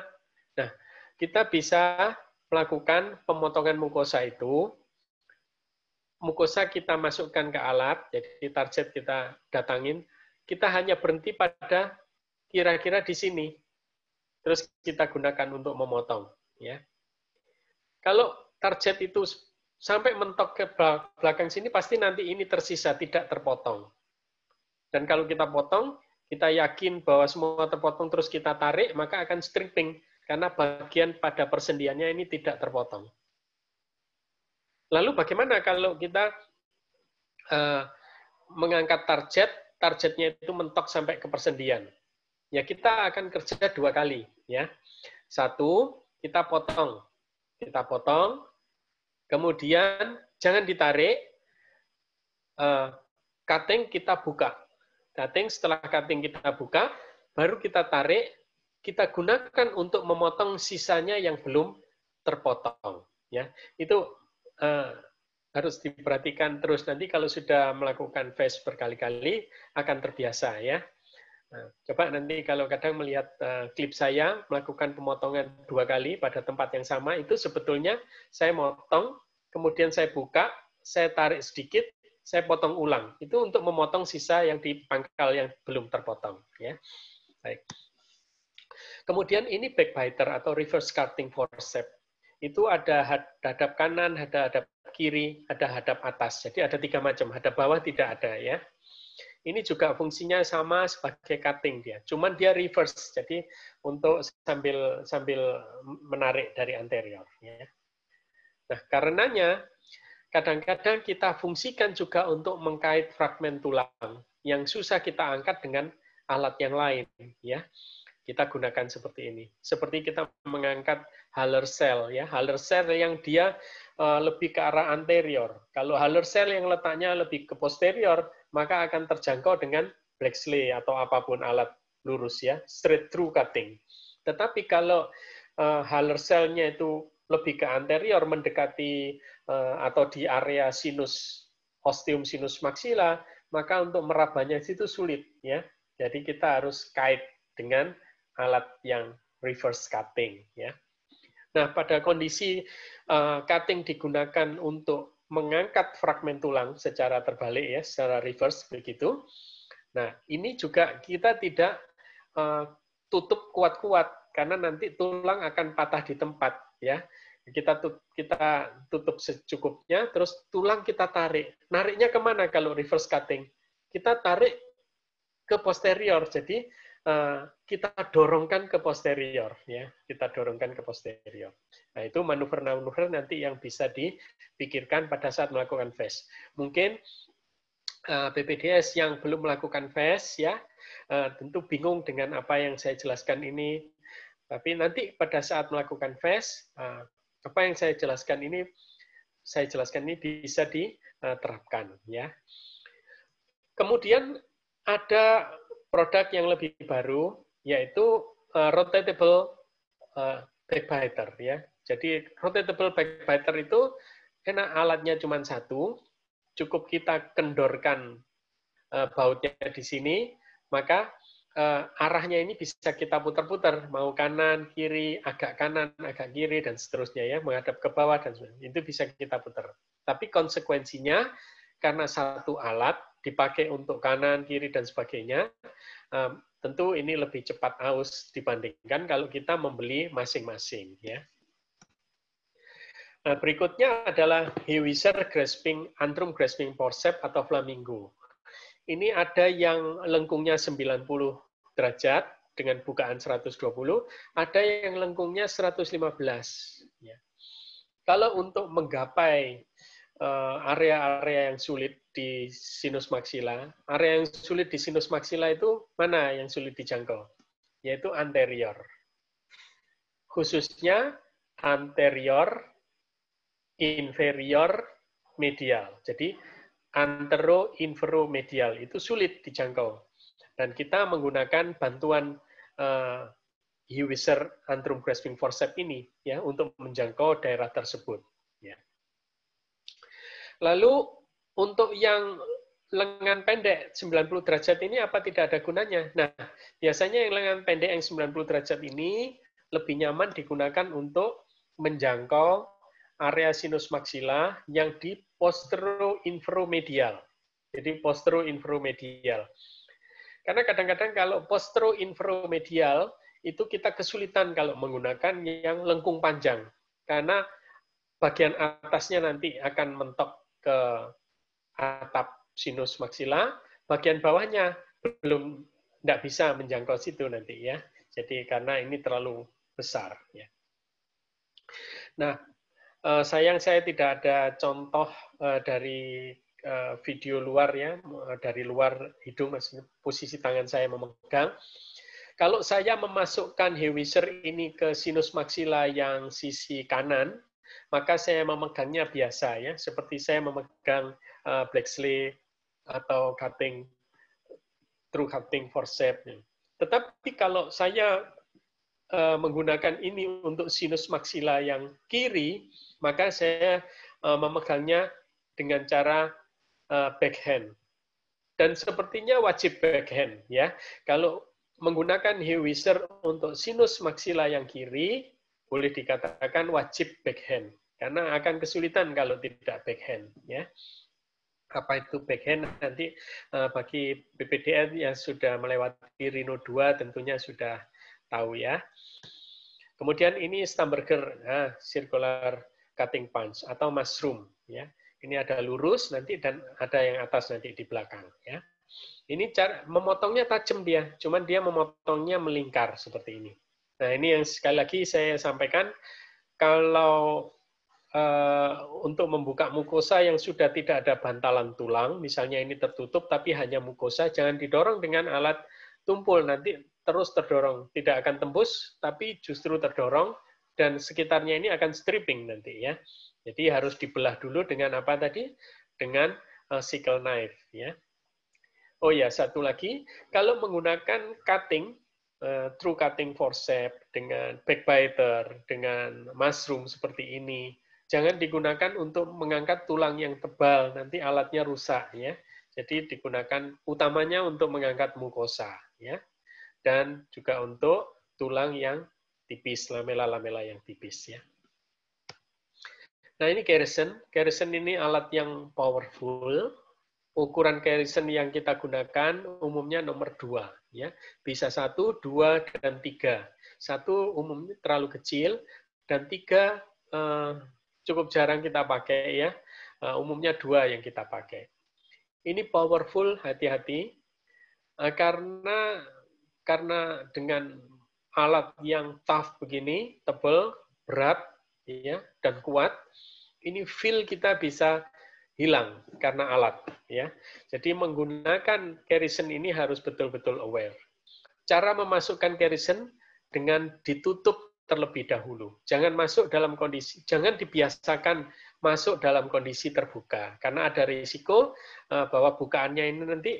Nah, kita bisa melakukan pemotongan mukosa itu mukosa kita masukkan ke alat, jadi target kita datangin, kita hanya berhenti pada kira-kira di sini. Terus kita gunakan untuk memotong. Ya. Kalau target itu sampai mentok ke belakang sini, pasti nanti ini tersisa, tidak terpotong. Dan kalau kita potong, kita yakin bahwa semua terpotong terus kita tarik, maka akan stripping. Karena bagian pada persendiannya ini tidak terpotong. Lalu bagaimana kalau kita uh, mengangkat target, targetnya itu mentok sampai ke persendian? Ya kita akan kerja dua kali, ya. Satu, kita potong. Kita potong, kemudian jangan ditarik, uh, cutting kita buka. Cutting, setelah cutting kita buka, baru kita tarik, kita gunakan untuk memotong sisanya yang belum terpotong. Ya, itu Eh, harus diperhatikan terus nanti kalau sudah melakukan face berkali-kali akan terbiasa ya. Nah, coba nanti kalau kadang melihat uh, klip saya melakukan pemotongan dua kali pada tempat yang sama itu sebetulnya saya motong kemudian saya buka saya tarik sedikit saya potong ulang itu untuk memotong sisa yang di pangkal yang belum terpotong ya. Baik. Kemudian ini backbiter atau reverse cutting forceps itu ada hadap kanan, ada hadap kiri, ada hadap atas. Jadi ada tiga macam. Hadap bawah tidak ada ya. Ini juga fungsinya sama sebagai cutting dia. Cuman dia reverse. Jadi untuk sambil sambil menarik dari anterior. Ya. Nah karenanya kadang-kadang kita fungsikan juga untuk mengkait fragmen tulang yang susah kita angkat dengan alat yang lain. Ya kita gunakan seperti ini. Seperti kita mengangkat haler cell ya, haler cell yang dia eh, lebih ke arah anterior. Kalau haler cell yang letaknya lebih ke posterior, maka akan terjangkau dengan Blacksley atau apapun alat lurus ya, straight through cutting. Tetapi kalau uh, eh, Haller itu lebih ke anterior mendekati eh, atau di area sinus ostium sinus maxilla, maka untuk merabahnya itu sulit ya. Jadi kita harus kait dengan alat yang reverse cutting ya. Nah, pada kondisi uh, cutting digunakan untuk mengangkat fragmen tulang secara terbalik ya, secara reverse begitu. Nah, ini juga kita tidak uh, tutup kuat-kuat karena nanti tulang akan patah di tempat ya. Kita tutup, kita tutup secukupnya, terus tulang kita tarik. Nariknya kemana kalau reverse cutting? Kita tarik ke posterior, jadi Eh, kita dorongkan ke posterior ya kita dorongkan ke posterior nah itu manuver-manuver nanti yang bisa dipikirkan pada saat melakukan face mungkin uh, yang belum melakukan face ya eh, tentu bingung dengan apa yang saya jelaskan ini tapi nanti pada saat melakukan face apa yang saya jelaskan ini saya jelaskan ini bisa diterapkan ya kemudian ada produk yang lebih baru yaitu uh, rotatable uh, backbiter ya. Jadi rotatable backbiter itu karena alatnya cuma satu, cukup kita kendorkan uh, bautnya di sini, maka uh, arahnya ini bisa kita putar-putar, mau kanan, kiri, agak kanan, agak kiri dan seterusnya ya, menghadap ke bawah dan seterusnya. Itu bisa kita putar. Tapi konsekuensinya karena satu alat dipakai untuk kanan, kiri, dan sebagainya, um, tentu ini lebih cepat aus dibandingkan kalau kita membeli masing-masing. Ya. Nah, berikutnya adalah Hewiser grasping, antrum grasping Forcep atau flamingo. Ini ada yang lengkungnya 90 derajat dengan bukaan 120, ada yang lengkungnya 115. Ya. Kalau untuk menggapai Eh, area-area yang sulit di sinus maksila. Area yang sulit di sinus maksila itu mana yang sulit dijangkau? Yaitu anterior. Khususnya anterior, inferior, medial. Jadi antero infero medial itu sulit dijangkau. Dan kita menggunakan bantuan uh, eh, Hewiser antrum grasping forceps ini ya untuk menjangkau daerah tersebut. Ya. Lalu untuk yang lengan pendek 90 derajat ini apa tidak ada gunanya? Nah, biasanya yang lengan pendek yang 90 derajat ini lebih nyaman digunakan untuk menjangkau area sinus maksila yang di posteroinfromedial. Jadi posteroinfromedial. Karena kadang-kadang kalau posteroinfromedial itu kita kesulitan kalau menggunakan yang lengkung panjang. Karena bagian atasnya nanti akan mentok ke atap sinus maksila, bagian bawahnya belum tidak bisa menjangkau situ nanti ya. Jadi karena ini terlalu besar ya. Nah, eh, sayang saya tidak ada contoh eh, dari eh, video luar ya, dari luar hidung maksudnya posisi tangan saya memegang. Kalau saya memasukkan Hewiser ini ke sinus maksila yang sisi kanan, maka saya memegangnya biasa ya, seperti saya memegang uh, eh, sleeve atau cutting true cutting ya. Tetapi kalau saya uh, menggunakan ini untuk sinus maksila yang kiri, maka saya uh, memegangnya dengan cara uh, backhand. Dan sepertinya wajib backhand ya. Kalau menggunakan Hewiser untuk sinus maksila yang kiri, boleh dikatakan wajib backhand karena akan kesulitan kalau tidak backhand ya apa itu backhand nanti eh, bagi BPDN yang sudah melewati rino 2 tentunya sudah tahu ya kemudian ini Stamberger nah, circular cutting punch atau mushroom ya ini ada lurus nanti dan ada yang atas nanti di belakang ya ini cara memotongnya tajam dia cuman dia memotongnya melingkar seperti ini Nah ini yang sekali lagi saya sampaikan, kalau uh, untuk membuka mukosa yang sudah tidak ada bantalan tulang, misalnya ini tertutup tapi hanya mukosa, jangan didorong dengan alat tumpul, nanti terus terdorong. Tidak akan tembus, tapi justru terdorong, dan sekitarnya ini akan stripping nanti ya. Jadi harus dibelah dulu dengan apa tadi? Dengan uh, sickle knife ya. Oh ya, satu lagi, kalau menggunakan cutting Eh, true cutting forcep dengan backbiter, dengan mushroom seperti ini. Jangan digunakan untuk mengangkat tulang yang tebal, nanti alatnya rusak ya. Jadi digunakan utamanya untuk mengangkat mukosa ya. Dan juga untuk tulang yang tipis, lamela-lamela yang tipis ya. Nah ini kerisen. Kerisen ini alat yang powerful. Ukuran kerisen yang kita gunakan umumnya nomor 2 ya bisa satu dua dan tiga satu umumnya terlalu kecil dan tiga eh, cukup jarang kita pakai ya eh, umumnya dua yang kita pakai ini powerful hati-hati eh, karena karena dengan alat yang tough begini tebel, berat ya dan kuat ini feel kita bisa hilang karena alat ya. Jadi menggunakan kerisen ini harus betul-betul aware. Cara memasukkan kerisen dengan ditutup terlebih dahulu. Jangan masuk dalam kondisi jangan dibiasakan masuk dalam kondisi terbuka karena ada risiko eh, bahwa bukaannya ini nanti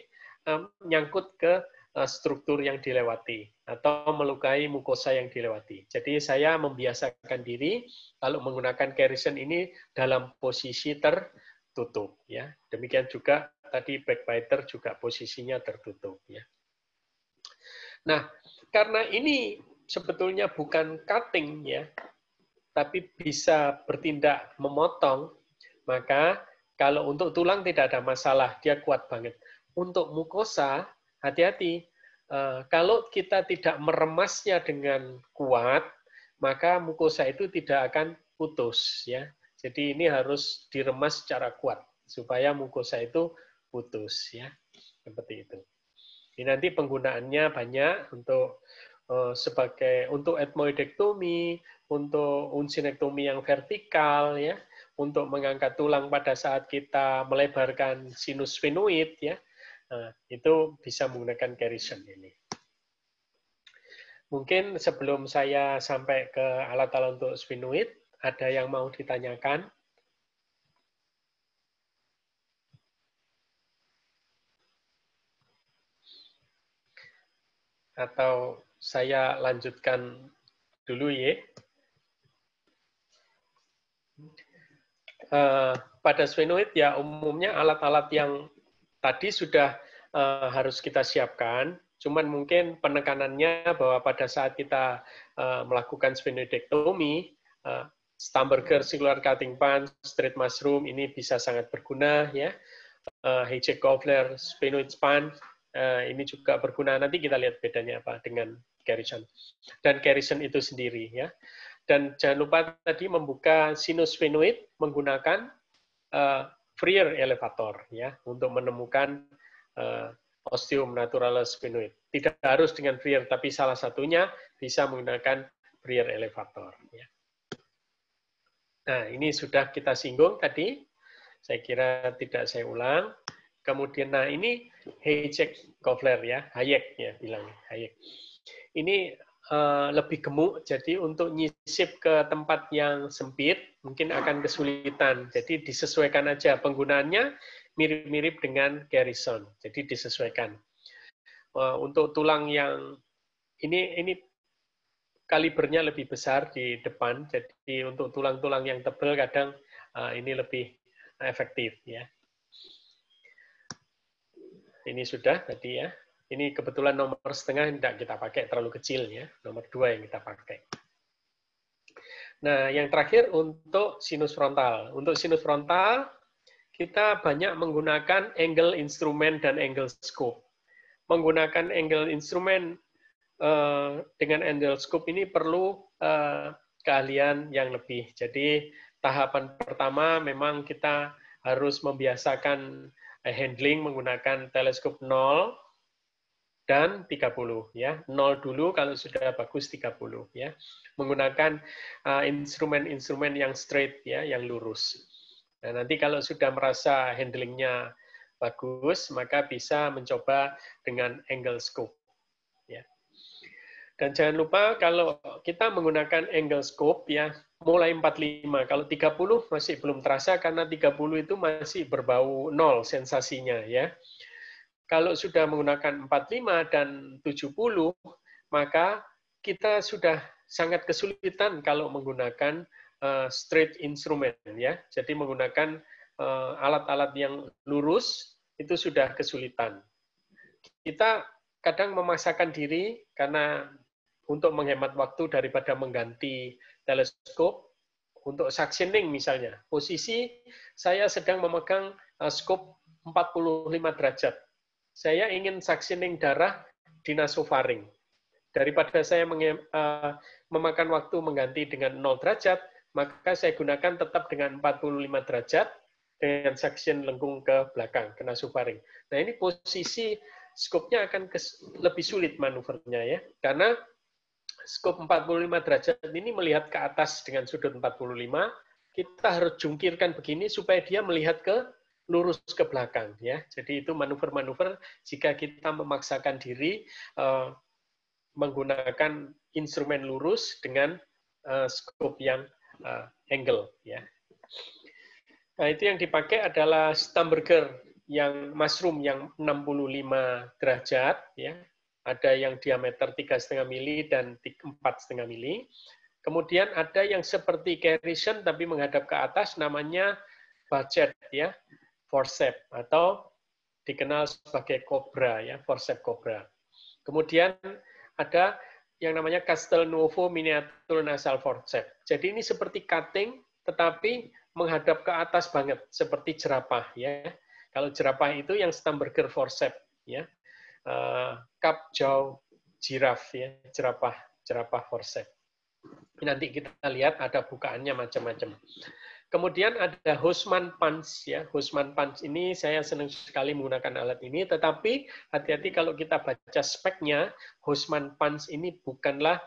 eh, nyangkut ke eh, struktur yang dilewati atau melukai mukosa yang dilewati. Jadi saya membiasakan diri kalau menggunakan kerisen ini dalam posisi ter tertutup ya. Demikian juga tadi backbiter juga posisinya tertutup ya. Nah, karena ini sebetulnya bukan cutting ya, tapi bisa bertindak memotong, maka kalau untuk tulang tidak ada masalah, dia kuat banget. Untuk mukosa, hati-hati. Eh, kalau kita tidak meremasnya dengan kuat, maka mukosa itu tidak akan putus ya jadi ini harus diremas secara kuat supaya mukosa itu putus ya. Seperti itu. Ini nanti penggunaannya banyak untuk eh, sebagai untuk etmoidektomi, untuk unsinektomi yang vertikal ya, untuk mengangkat tulang pada saat kita melebarkan sinus sphenoid ya. Nah, itu bisa menggunakan Garrison ini. Mungkin sebelum saya sampai ke alat-alat untuk sphenoid, ada yang mau ditanyakan? Atau saya lanjutkan dulu ya. pada sphenoid ya umumnya alat-alat yang tadi sudah eh, harus kita siapkan, cuman mungkin penekanannya bahwa pada saat kita eh, melakukan sphenoidectomy, uh, Stamberger Circular Cutting Pan, Straight Mushroom ini bisa sangat berguna ya. Uh, eh, Heijek Kofler Spinoid Pan uh, eh, ini juga berguna. Nanti kita lihat bedanya apa dengan Garrison dan Garrison itu sendiri ya. Dan jangan lupa tadi membuka sinus spinoid menggunakan uh, Freer elevator ya untuk menemukan uh, osteum naturalis spinoid. Tidak harus dengan Freer tapi salah satunya bisa menggunakan Freer elevator ya. Nah, ini sudah kita singgung tadi. Saya kira tidak saya ulang. Kemudian, nah ini Hayek Kofler ya, Hayek ya bilang Hayek. Ini uh, lebih gemuk, jadi untuk nyisip ke tempat yang sempit mungkin akan kesulitan. Jadi disesuaikan aja penggunaannya mirip-mirip dengan Garrison. Jadi disesuaikan. Uh, untuk tulang yang ini ini kalibernya lebih besar di depan, jadi untuk tulang-tulang yang tebal kadang eh, ini lebih eh, efektif ya. Ini sudah tadi ya. Ini kebetulan nomor setengah tidak kita pakai terlalu kecil ya, nomor dua yang kita pakai. Nah, yang terakhir untuk sinus frontal. Untuk sinus frontal kita banyak menggunakan angle instrument dan angle scope. Menggunakan angle instrument. Eh, dengan dengan endoskop ini perlu uh, keahlian yang lebih. Jadi tahapan pertama memang kita harus membiasakan handling menggunakan teleskop 0 dan 30 ya. 0 dulu kalau sudah bagus 30 ya. Menggunakan eh, instrumen-instrumen uh, yang straight ya, yang lurus. Nah, nanti kalau sudah merasa handlingnya bagus, maka bisa mencoba dengan angle scope dan jangan lupa kalau kita menggunakan angle scope ya, mulai 45. Kalau 30 masih belum terasa karena 30 itu masih berbau nol sensasinya ya. Kalau sudah menggunakan 45 dan 70, maka kita sudah sangat kesulitan kalau menggunakan uh, straight instrument ya. Jadi menggunakan eh, alat-alat uh, yang lurus itu sudah kesulitan. Kita kadang memaksakan diri karena untuk menghemat waktu daripada mengganti teleskop untuk suctioning misalnya. Posisi saya sedang memegang eh, skop 45 derajat. Saya ingin suctioning darah di nasofaring. Daripada saya eh, memakan waktu mengganti dengan 0 derajat, maka saya gunakan tetap dengan 45 derajat dengan suction lengkung ke belakang, ke nasofaring. Nah ini posisi skopnya akan lebih sulit manuvernya ya, karena skop 45 derajat ini melihat ke atas dengan sudut 45, kita harus jungkirkan begini supaya dia melihat ke lurus ke belakang ya. Jadi itu manuver-manuver jika kita memaksakan diri uh, menggunakan instrumen lurus dengan uh, skop yang uh, angle ya. Nah, itu yang dipakai adalah Stamberger yang mushroom yang 65 derajat ya. Ada yang diameter 3,5 mili dan 4,5 mili. Kemudian ada yang seperti Kerrison tapi menghadap ke atas namanya budget ya, forcep atau dikenal sebagai cobra ya, forcep cobra. Kemudian ada yang namanya Castel Nuovo Miniatur Nasal Forcep. Jadi ini seperti cutting tetapi menghadap ke atas banget seperti jerapah ya. Kalau jerapah itu yang Stamberger forcep ya kapjau eh, jiraf ya jerapah jerapah forsep. nanti kita lihat ada bukaannya macam-macam kemudian ada Hosman Punch ya Hosman Punch ini saya senang sekali menggunakan alat ini tetapi hati-hati kalau kita baca speknya Hosman Punch ini bukanlah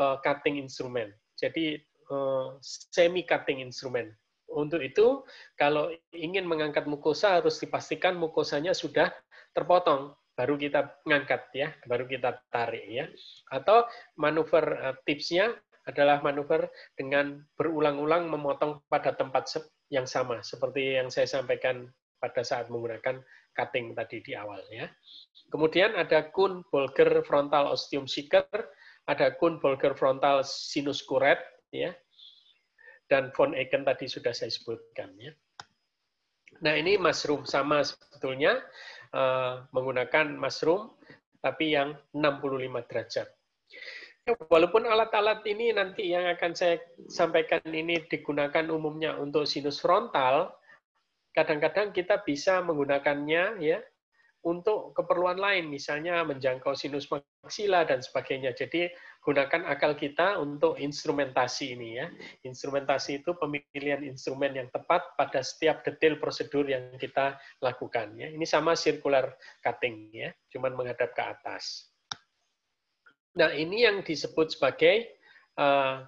eh, cutting instrument jadi eh, semi cutting instrument untuk itu, kalau ingin mengangkat mukosa harus dipastikan mukosanya sudah terpotong baru kita ngangkat ya, baru kita tarik ya. Atau manuver eh, tipsnya adalah manuver dengan berulang-ulang memotong pada tempat yang sama seperti yang saya sampaikan pada saat menggunakan cutting tadi di awal ya. Kemudian ada kun Bolger frontal ostium seeker, ada kun Bolger frontal sinus kuret ya. Dan von Eken tadi sudah saya sebutkan ya. Nah ini mushroom sama sebetulnya uh, menggunakan mushroom tapi yang 65 derajat. Ya, walaupun alat-alat ini nanti yang akan saya sampaikan ini digunakan umumnya untuk sinus frontal, kadang-kadang kita bisa menggunakannya ya untuk keperluan lain, misalnya menjangkau sinus maksila dan sebagainya. Jadi gunakan akal kita untuk instrumentasi ini ya. Instrumentasi itu pemilihan instrumen yang tepat pada setiap detail prosedur yang kita lakukan ya. Ini sama circular cutting ya, cuman menghadap ke atas. Nah, ini yang disebut sebagai uh,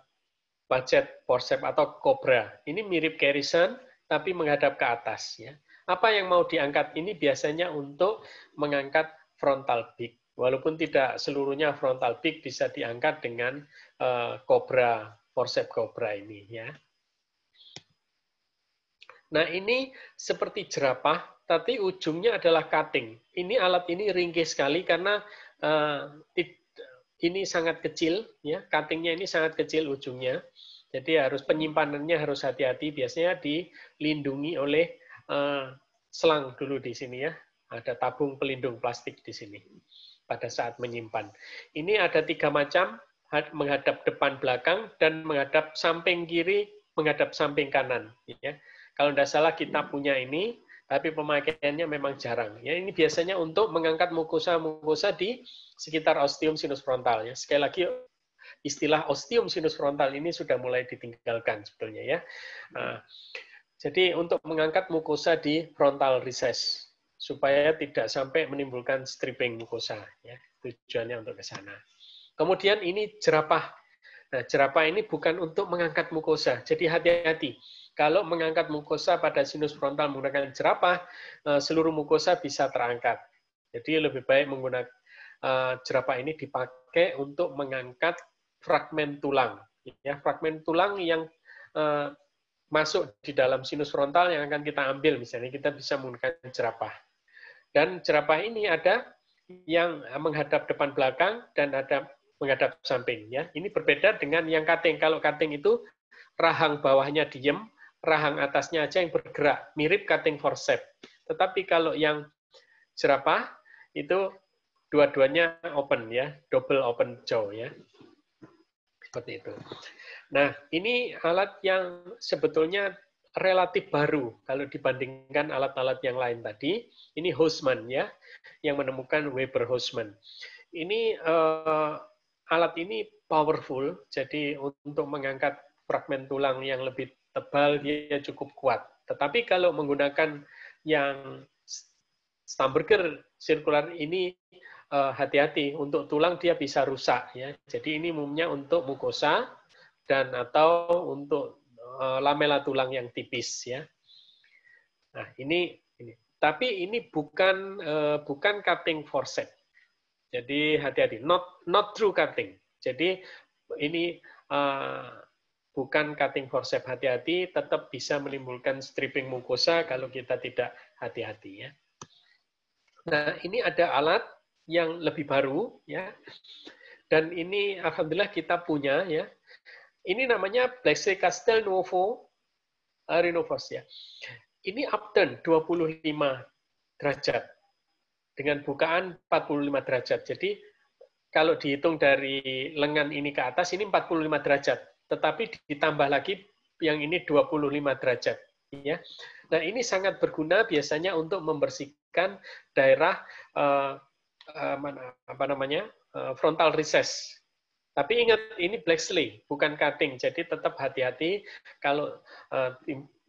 budget forceps atau cobra. Ini mirip Garrison tapi menghadap ke atas ya. Apa yang mau diangkat ini biasanya untuk mengangkat frontal peak Walaupun tidak seluruhnya frontal peak bisa diangkat dengan kobra, eh, uh, forcep kobra ini ya. Nah ini seperti jerapah, tapi ujungnya adalah cutting. Ini alat ini ringkih sekali karena eh, ini sangat kecil, ya cuttingnya ini sangat kecil ujungnya. Jadi harus penyimpanannya harus hati-hati. Biasanya dilindungi oleh eh, selang dulu di sini ya. Ada tabung pelindung plastik di sini pada saat menyimpan. Ini ada tiga macam, menghadap depan belakang, dan menghadap samping kiri, menghadap samping kanan. Ya. Kalau tidak salah kita punya ini, tapi pemakaiannya memang jarang. Ya, ini biasanya untuk mengangkat mukosa-mukosa di sekitar ostium sinus frontal. Ya. Sekali lagi, istilah ostium sinus frontal ini sudah mulai ditinggalkan sebetulnya ya. Nah, jadi untuk mengangkat mukosa di frontal recess supaya tidak sampai menimbulkan stripping mukosa. Ya. Tujuannya untuk ke sana. Kemudian ini jerapah. Nah, jerapah ini bukan untuk mengangkat mukosa. Jadi hati-hati. Kalau mengangkat mukosa pada sinus frontal menggunakan jerapah, eh, seluruh mukosa bisa terangkat. Jadi lebih baik menggunakan eh, jerapah ini dipakai untuk mengangkat fragmen tulang. Ya, fragmen tulang yang eh, masuk di dalam sinus frontal yang akan kita ambil. Misalnya kita bisa menggunakan jerapah. Dan jerapah ini ada yang menghadap depan belakang dan ada menghadap samping. Ya. Ini berbeda dengan yang kating. Kalau kating itu rahang bawahnya diem, rahang atasnya aja yang bergerak, mirip kating forceps. Tetapi kalau yang jerapah itu dua-duanya open ya, double open jaw ya. Seperti itu. Nah, ini alat yang sebetulnya relatif baru kalau dibandingkan alat-alat yang lain tadi. Ini Hosman ya, yang menemukan Weber Hosman. Ini uh, alat ini powerful, jadi untuk mengangkat fragmen tulang yang lebih tebal dia cukup kuat. Tetapi kalau menggunakan yang Stamberger sirkular ini eh, hati-hati uh, untuk tulang dia bisa rusak ya. Jadi ini umumnya untuk mukosa dan atau untuk Eh, lamela tulang yang tipis ya. Nah, ini ini. Tapi ini bukan eh, bukan cutting forceps. Jadi hati-hati, not not true cutting. Jadi ini uh, bukan cutting forceps hati-hati, tetap bisa menimbulkan stripping mukosa kalau kita tidak hati-hati ya. Nah ini ada alat yang lebih baru ya, dan ini alhamdulillah kita punya ya. Ini namanya Blaise Castel Nuovo eh, Renovos ya. Ini upturn 25 derajat dengan bukaan 45 derajat. Jadi kalau dihitung dari lengan ini ke atas ini 45 derajat, tetapi ditambah lagi yang ini 25 derajat ya. Nah, ini sangat berguna biasanya untuk membersihkan daerah uh, uh, mana apa namanya? Uh, frontal recess tapi ingat ini Blacksley, bukan cutting. Jadi tetap hati-hati kalau eh,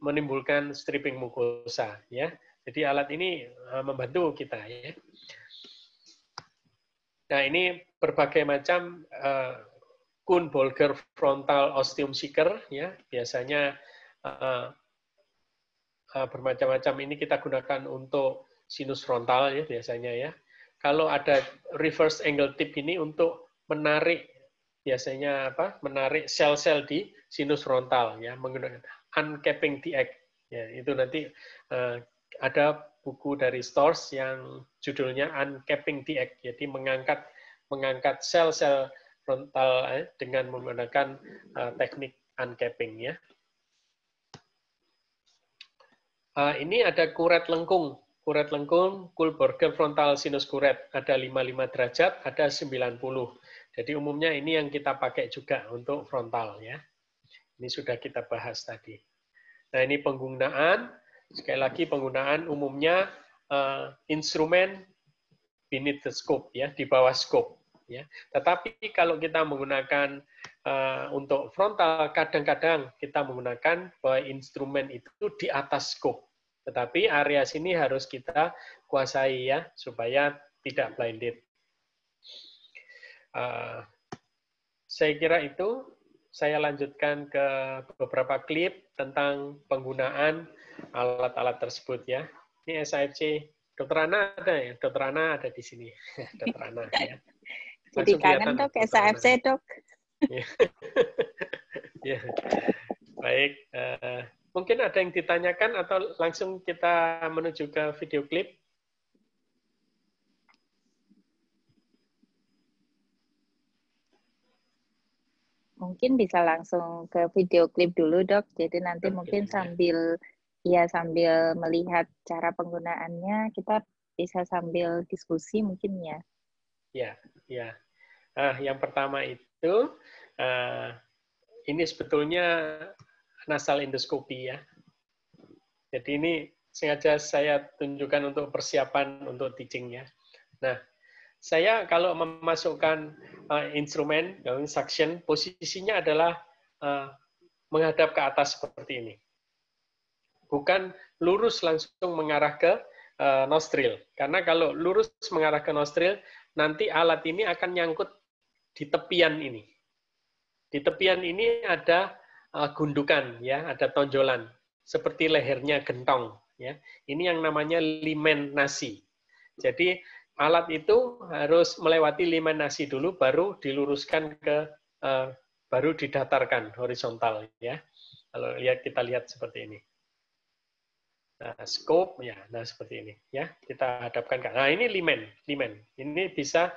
menimbulkan stripping mukosa ya. Jadi alat ini eh, membantu kita ya. Nah, ini berbagai macam uh, kun bulger frontal ostium seeker ya. Biasanya uh, uh, bermacam-macam ini kita gunakan untuk sinus frontal ya biasanya ya. Kalau ada reverse angle tip ini untuk menarik biasanya apa menarik sel-sel di sinus frontal ya menggunakan uncapping the egg ya itu nanti uh, ada buku dari Stores yang judulnya uncapping the egg jadi mengangkat mengangkat sel-sel frontal eh, dengan menggunakan uh, teknik uncapping ya uh, ini ada kuret lengkung kuret lengkung Kohlberger frontal sinus kuret ada 55 derajat ada 90 jadi umumnya ini yang kita pakai juga untuk frontal ya. Ini sudah kita bahas tadi. Nah ini penggunaan, sekali lagi penggunaan umumnya uh, instrumen beneath the scope ya, di bawah scope ya. Tetapi kalau kita menggunakan uh, untuk frontal, kadang-kadang kita menggunakan bahwa instrumen itu di atas scope. Tetapi area sini harus kita kuasai ya, supaya tidak blinded. Eh, saya kira itu. Saya lanjutkan ke beberapa klip tentang penggunaan alat-alat tersebut ya. Ini SIFC. Dokter Ana ada ya? Dokter Ana ada di sini. Dokter Ana ya. Jadi kangen dok SAFC dok. Ya. ya. Baik. Eh, mungkin ada yang ditanyakan atau langsung kita menuju ke video klip? mungkin bisa langsung ke video klip dulu dok. Jadi nanti okay. mungkin iya. sambil ya sambil melihat cara penggunaannya kita bisa sambil diskusi mungkin ya. Ya, ya. Nah, yang pertama itu uh, ini sebetulnya nasal endoskopi ya. Jadi ini sengaja saya tunjukkan untuk persiapan untuk teaching ya. Nah, saya kalau memasukkan uh, instrumen dalam eh, suction posisinya adalah uh, menghadap ke atas seperti ini. Bukan lurus langsung mengarah ke uh, nostril. Karena kalau lurus mengarah ke nostril, nanti alat ini akan nyangkut di tepian ini. Di tepian ini ada uh, gundukan ya, ada tonjolan seperti lehernya gentong ya. Ini yang namanya limen nasi. Jadi alat itu harus melewati lima nasi dulu baru diluruskan ke uh, baru didatarkan horizontal ya. Kalau lihat kita lihat seperti ini. Nah, scope ya, nah seperti ini ya. Kita hadapkan ke. Nah, ini limen, limen. Ini bisa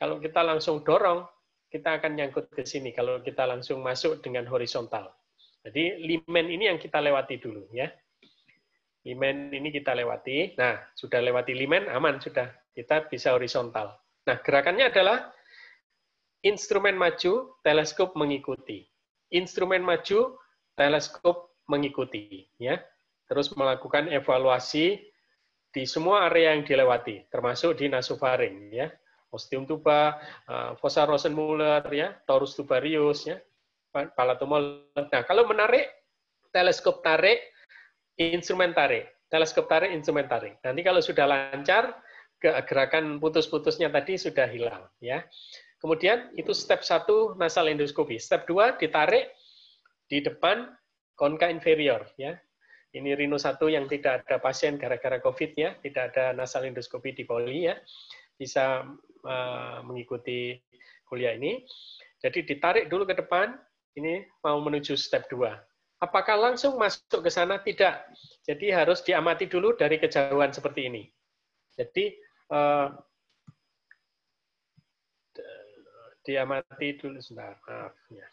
kalau kita langsung dorong kita akan nyangkut ke sini kalau kita langsung masuk dengan horizontal. Jadi limen ini yang kita lewati dulu ya. Limen ini kita lewati. Nah, sudah lewati limen aman sudah kita bisa horizontal. Nah, gerakannya adalah instrumen maju, teleskop mengikuti. Instrumen maju, teleskop mengikuti, ya. Terus melakukan evaluasi di semua area yang dilewati, termasuk di nasofaring, ya. Ostium tuba, eh, fossa Rosenmuller, ya, torus tubarius, ya, palatomol. Nah, kalau menarik, teleskop tarik, instrumen tarik. Teleskop tarik, instrumen tarik. Nanti kalau sudah lancar, gerakan putus-putusnya tadi sudah hilang ya. Kemudian itu step satu nasal endoskopi. Step dua ditarik di depan konka inferior ya. Ini rino satu yang tidak ada pasien gara-gara Covid ya, tidak ada nasal endoskopi di poli ya. Bisa uh, mengikuti kuliah ini. Jadi ditarik dulu ke depan, ini mau menuju step dua. Apakah langsung masuk ke sana? Tidak. Jadi harus diamati dulu dari kejauhan seperti ini. Jadi Eh, dia diamati dulu sebentar, maaf ya.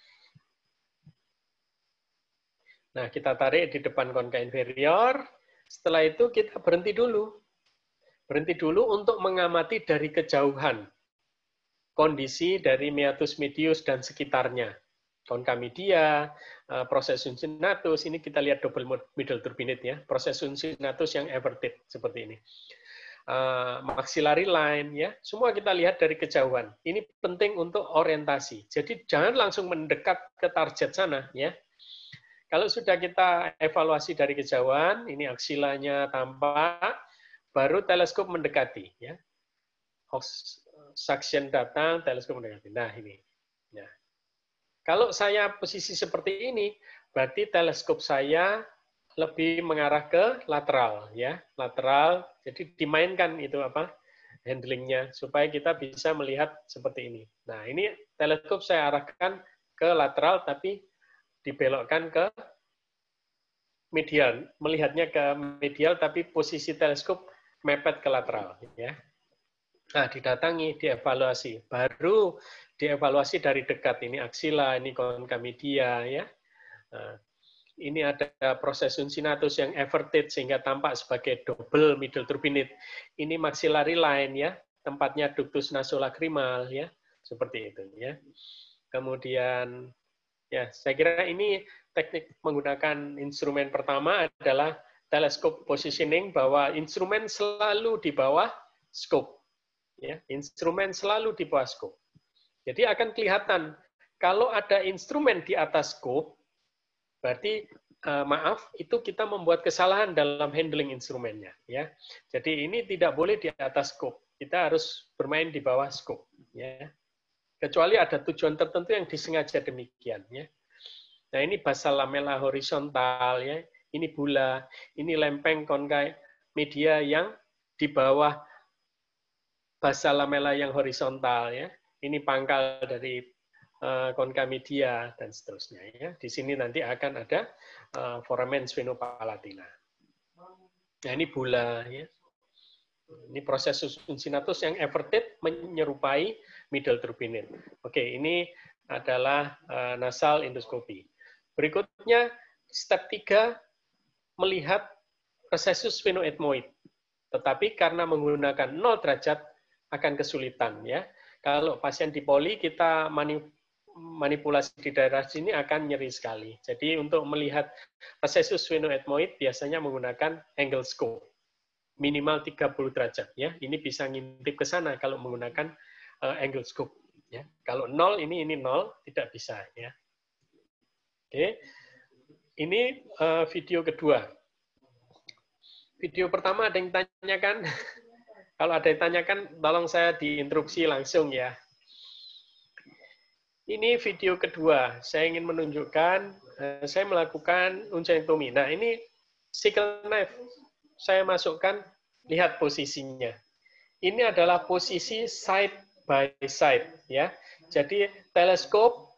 Nah, kita tarik di depan konka inferior. Setelah itu kita berhenti dulu. Berhenti dulu untuk mengamati dari kejauhan kondisi dari meatus medius dan sekitarnya. Konka media, eh, proses uncinatus, ini kita lihat double middle turbinate ya, proses uncinatus yang everted seperti ini uh, maxillary line ya semua kita lihat dari kejauhan ini penting untuk orientasi jadi jangan langsung mendekat ke target sana ya kalau sudah kita evaluasi dari kejauhan ini aksilanya tampak baru teleskop mendekati ya suction datang teleskop mendekati nah ini ya. kalau saya posisi seperti ini berarti teleskop saya lebih mengarah ke lateral ya lateral jadi dimainkan itu apa handlingnya supaya kita bisa melihat seperti ini nah ini teleskop saya arahkan ke lateral tapi dibelokkan ke medial melihatnya ke medial tapi posisi teleskop mepet ke lateral ya nah didatangi dievaluasi baru dievaluasi dari dekat ini aksila ini media ya nah, ini ada proses unsinatus yang everted sehingga tampak sebagai double middle turbinate. Ini maxillary line ya, tempatnya ductus nasolacrimal ya, seperti itu ya. Kemudian ya, saya kira ini teknik menggunakan instrumen pertama adalah teleskop positioning bahwa instrumen selalu di bawah scope. Ya, instrumen selalu di bawah scope. Jadi akan kelihatan kalau ada instrumen di atas scope Berarti uh, maaf itu kita membuat kesalahan dalam handling instrumennya ya. Jadi ini tidak boleh di atas scope. Kita harus bermain di bawah scope ya. Kecuali ada tujuan tertentu yang disengaja demikian ya. Nah, ini basal lamela horizontal ya. Ini bola ini lempeng konkai media yang di bawah basal lamela yang horizontal ya. Ini pangkal dari Eh, Media dan seterusnya ya. Di sini nanti akan ada eh, foramen sphenopaalatina. Nah, ini bola ya. Ini proses susun yang everted menyerupai middle turbinate. Oke, ini adalah eh, nasal endoskopi. Berikutnya step 3 melihat resesus sphenoetmoid. Tetapi karena menggunakan 0 derajat akan kesulitan ya. Kalau pasien di poli kita manipulasi di daerah sini akan nyeri sekali. Jadi untuk melihat resesus sphenoetmoid biasanya menggunakan angle scope minimal 30 derajat ya. Ini bisa ngintip ke sana kalau menggunakan uh, angle scope ya. Kalau nol ini ini nol tidak bisa ya. Oke. Ini uh, video kedua. Video pertama ada yang tanyakan. kalau ada yang tanyakan tolong saya diinterupsi langsung ya. Ini video kedua. Saya ingin menunjukkan eh, saya melakukan uncentomi. Nah, ini sickle knife. Saya masukkan lihat posisinya. Ini adalah posisi side by side ya. Jadi teleskop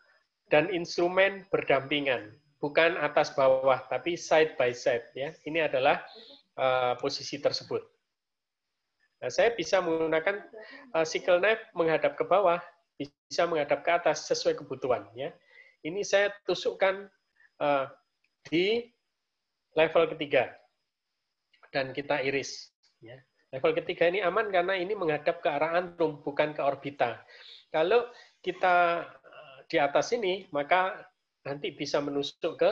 dan instrumen berdampingan, bukan atas bawah tapi side by side ya. Ini adalah uh, posisi tersebut. Nah, saya bisa menggunakan uh, eh, sickle knife menghadap ke bawah bisa menghadap ke atas sesuai kebutuhan, ya. Ini saya tusukkan uh, di level ketiga dan kita iris. Ya. Level ketiga ini aman karena ini menghadap ke arah antrum, bukan ke orbita. Kalau kita eh, di atas ini, maka nanti bisa menusuk ke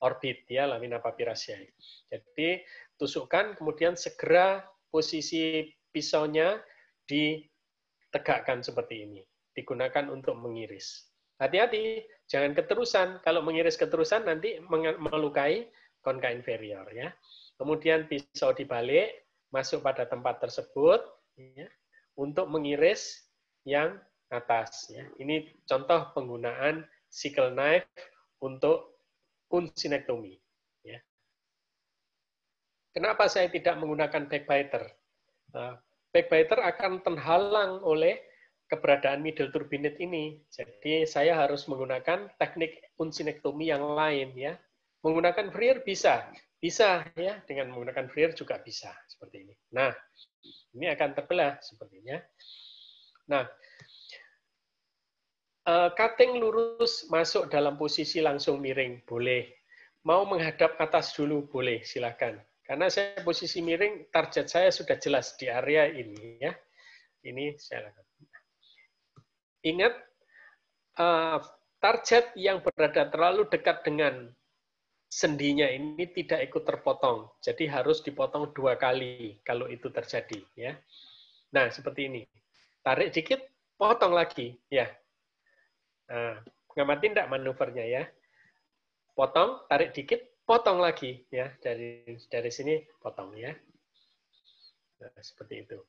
orbit, ya, lamina papirasi. Jadi, tusukkan, kemudian segera posisi pisaunya ditegakkan seperti ini digunakan untuk mengiris. Hati-hati, jangan keterusan. Kalau mengiris keterusan nanti melukai konka inferior ya. Kemudian pisau dibalik masuk pada tempat tersebut ya, untuk mengiris yang atas ya. Ini contoh penggunaan sickle knife untuk uncinectomy ya. Kenapa saya tidak menggunakan backbiter? Eh, backbiter akan terhalang oleh keberadaan middle turbinate ini. Jadi saya harus menggunakan teknik unsinektomi yang lain ya. Menggunakan Freer bisa, bisa ya dengan menggunakan Freer juga bisa seperti ini. Nah, ini akan terbelah sepertinya. Nah, eh, cutting lurus masuk dalam posisi langsung miring boleh. Mau menghadap atas dulu boleh, silakan. Karena saya posisi miring, target saya sudah jelas di area ini ya. Ini saya lakukan. Ingat, uh, target yang berada terlalu dekat dengan sendinya ini tidak ikut terpotong. Jadi harus dipotong dua kali kalau itu terjadi. ya. Nah, seperti ini. Tarik dikit, potong lagi. ya. Nah, ngamatin tidak manuvernya ya. Potong, tarik dikit, potong lagi. ya Dari dari sini, potong ya. Nah, seperti itu.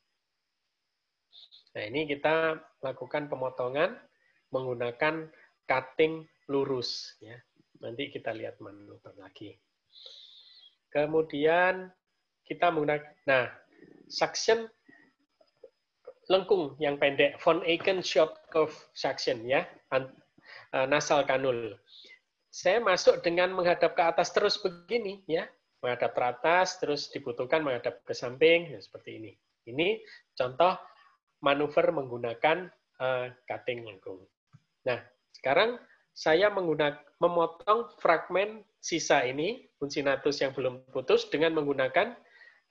Nah, ini kita lakukan pemotongan menggunakan cutting lurus ya. Nanti kita lihat manuver lagi. Kemudian kita menggunakan nah, suction lengkung yang pendek von Aiken short curve suction ya, e, nasal kanul. Saya masuk dengan menghadap ke atas terus begini ya, menghadap ke atas terus dibutuhkan menghadap ke samping ya, seperti ini. Ini contoh manuver menggunakan uh, cutting lengkung. Nah, sekarang saya menggunakan memotong fragmen sisa ini uncinatus yang belum putus dengan menggunakan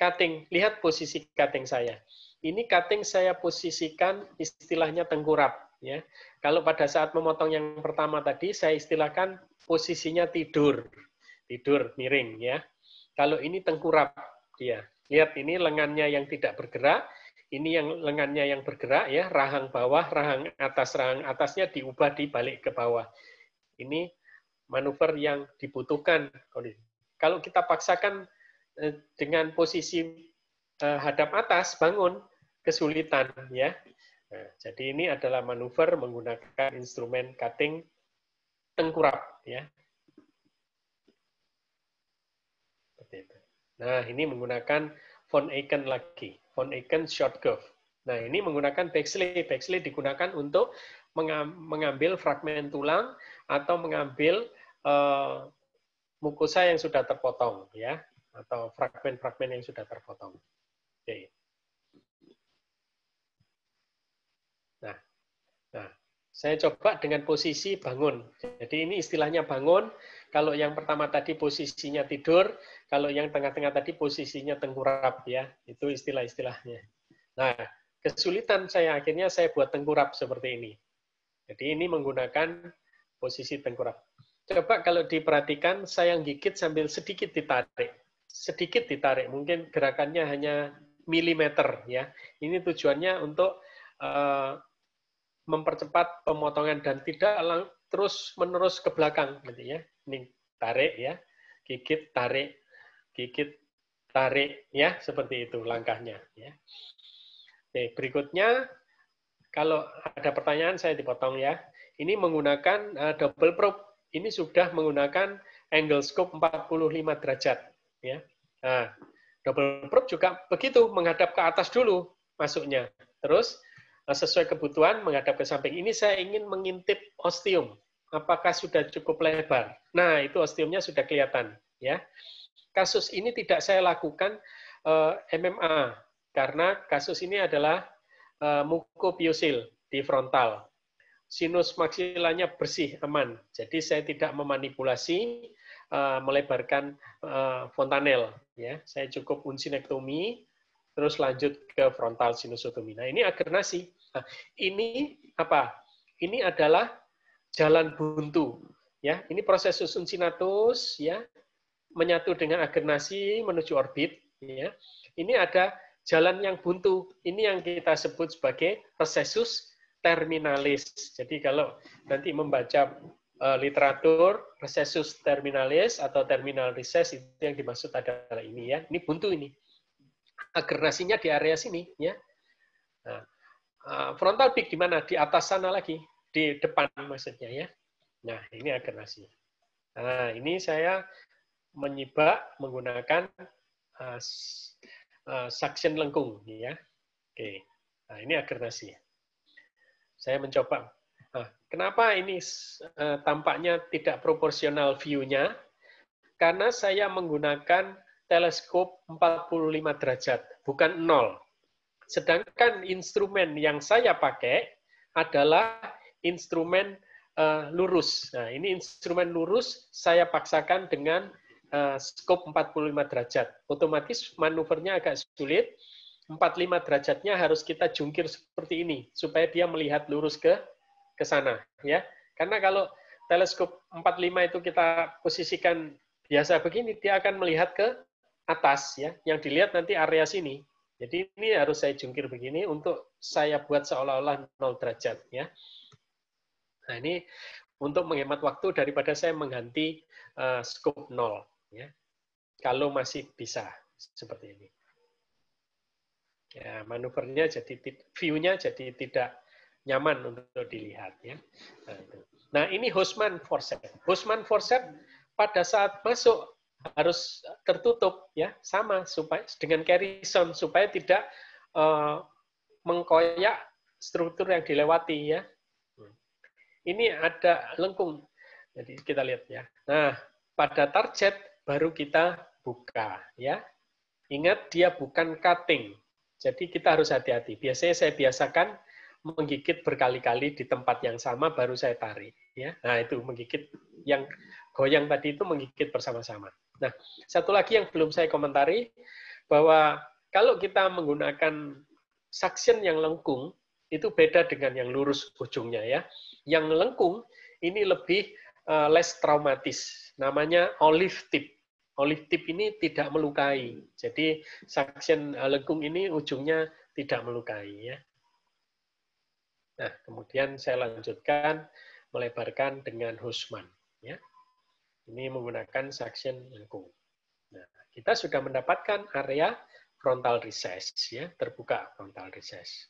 cutting. Lihat posisi cutting saya. Ini cutting saya posisikan istilahnya tengkurap. Ya. Kalau pada saat memotong yang pertama tadi, saya istilahkan posisinya tidur. Tidur, miring. ya. Kalau ini tengkurap dia. Ya. Lihat ini lengannya yang tidak bergerak, ini yang lengannya yang bergerak ya, rahang bawah, rahang atas, rahang atasnya diubah dibalik ke bawah. Ini manuver yang dibutuhkan. Kalau kita paksakan eh, dengan posisi eh, hadap atas bangun kesulitan ya. Nah, jadi ini adalah manuver menggunakan instrumen cutting tengkurap ya. Nah, ini menggunakan von icon lagi on Aiken short curve. Nah, ini menggunakan Bexley. Bexley digunakan untuk mengambil fragmen tulang atau mengambil uh, mukosa yang sudah terpotong ya atau fragmen-fragmen yang sudah terpotong. Oke. Saya coba dengan posisi bangun. Jadi ini istilahnya bangun. Kalau yang pertama tadi posisinya tidur, kalau yang tengah-tengah tadi posisinya tengkurap ya. Itu istilah-istilahnya. Nah, kesulitan saya akhirnya saya buat tengkurap seperti ini. Jadi ini menggunakan posisi tengkurap. Coba kalau diperhatikan saya gigit sambil sedikit ditarik. Sedikit ditarik, mungkin gerakannya hanya milimeter ya. Ini tujuannya untuk eh, mempercepat pemotongan dan tidak terus menerus ke belakang gitu ya. Ini tarik ya, gigit tarik, gigit tarik ya seperti itu langkahnya ya. Oke, berikutnya kalau ada pertanyaan saya dipotong ya. Ini menggunakan uh, double probe. Ini sudah menggunakan angle scope 45 derajat ya. Nah, double probe juga begitu menghadap ke atas dulu masuknya. Terus Eh, sesuai kebutuhan menghadap ke samping. Ini saya ingin mengintip ostium. Apakah sudah cukup lebar? Nah, itu ostiumnya sudah kelihatan. ya. Kasus ini tidak saya lakukan eh, MMA, karena kasus ini adalah eh, mukopiusil di frontal. Sinus maksilanya bersih, aman. Jadi saya tidak memanipulasi, eh, melebarkan eh, fontanel. Ya. Saya cukup unsinektomi, terus lanjut ke frontal Nah, Ini agernasi. Nah, ini apa? Ini adalah jalan buntu. Ya, ini proses susun sinatus ya menyatu dengan agernasi menuju orbit ya. Ini ada jalan yang buntu. Ini yang kita sebut sebagai resesus terminalis. Jadi kalau nanti membaca e, literatur resesus terminalis atau terminal recess itu yang dimaksud adalah ini ya. Ini buntu ini agresinya di area sini ya. Nah, eh, frontal peak di mana? Di atas sana lagi, di depan maksudnya ya. Nah, ini agresi Nah, ini saya menyibak menggunakan uh, uh, suction lengkung ya. Oke. Nah, ini agresi Saya mencoba. Nah, kenapa ini uh, tampaknya tidak proporsional view-nya? Karena saya menggunakan teleskop 45 derajat, bukan nol. Sedangkan instrumen yang saya pakai adalah instrumen uh, lurus. Nah, ini instrumen lurus saya paksakan dengan uh, skop 45 derajat. Otomatis manuvernya agak sulit. 45 derajatnya harus kita jungkir seperti ini supaya dia melihat lurus ke ke sana ya. Karena kalau teleskop 45 itu kita posisikan biasa begini dia akan melihat ke atas ya, yang dilihat nanti area sini. Jadi ini harus saya jungkir begini untuk saya buat seolah-olah nol derajat ya. Nah, ini untuk menghemat waktu daripada saya mengganti uh, scope nol ya. Kalau masih bisa seperti ini. Ya, manuvernya jadi viewnya jadi tidak nyaman untuk dilihat ya. Nah, nah ini Hosman forceps. Hosman forceps pada saat masuk harus tertutup ya sama supaya dengan carry sound supaya tidak uh, mengkoyak struktur yang dilewati ya ini ada lengkung jadi kita lihat ya nah pada target baru kita buka ya ingat dia bukan cutting jadi kita harus hati-hati biasanya saya biasakan menggigit berkali-kali di tempat yang sama baru saya tarik ya nah itu menggigit yang goyang tadi itu menggigit bersama-sama Nah, satu lagi yang belum saya komentari, bahwa kalau kita menggunakan suction yang lengkung, itu beda dengan yang lurus ujungnya ya. Yang lengkung ini lebih uh, less traumatis, namanya olive tip. Olive tip ini tidak melukai. Jadi suction eh, lengkung ini ujungnya tidak melukai ya. Nah, kemudian saya lanjutkan melebarkan dengan Husman ya. Ini menggunakan section lengkung. Nah, kita sudah mendapatkan area frontal recess, ya, terbuka frontal recess.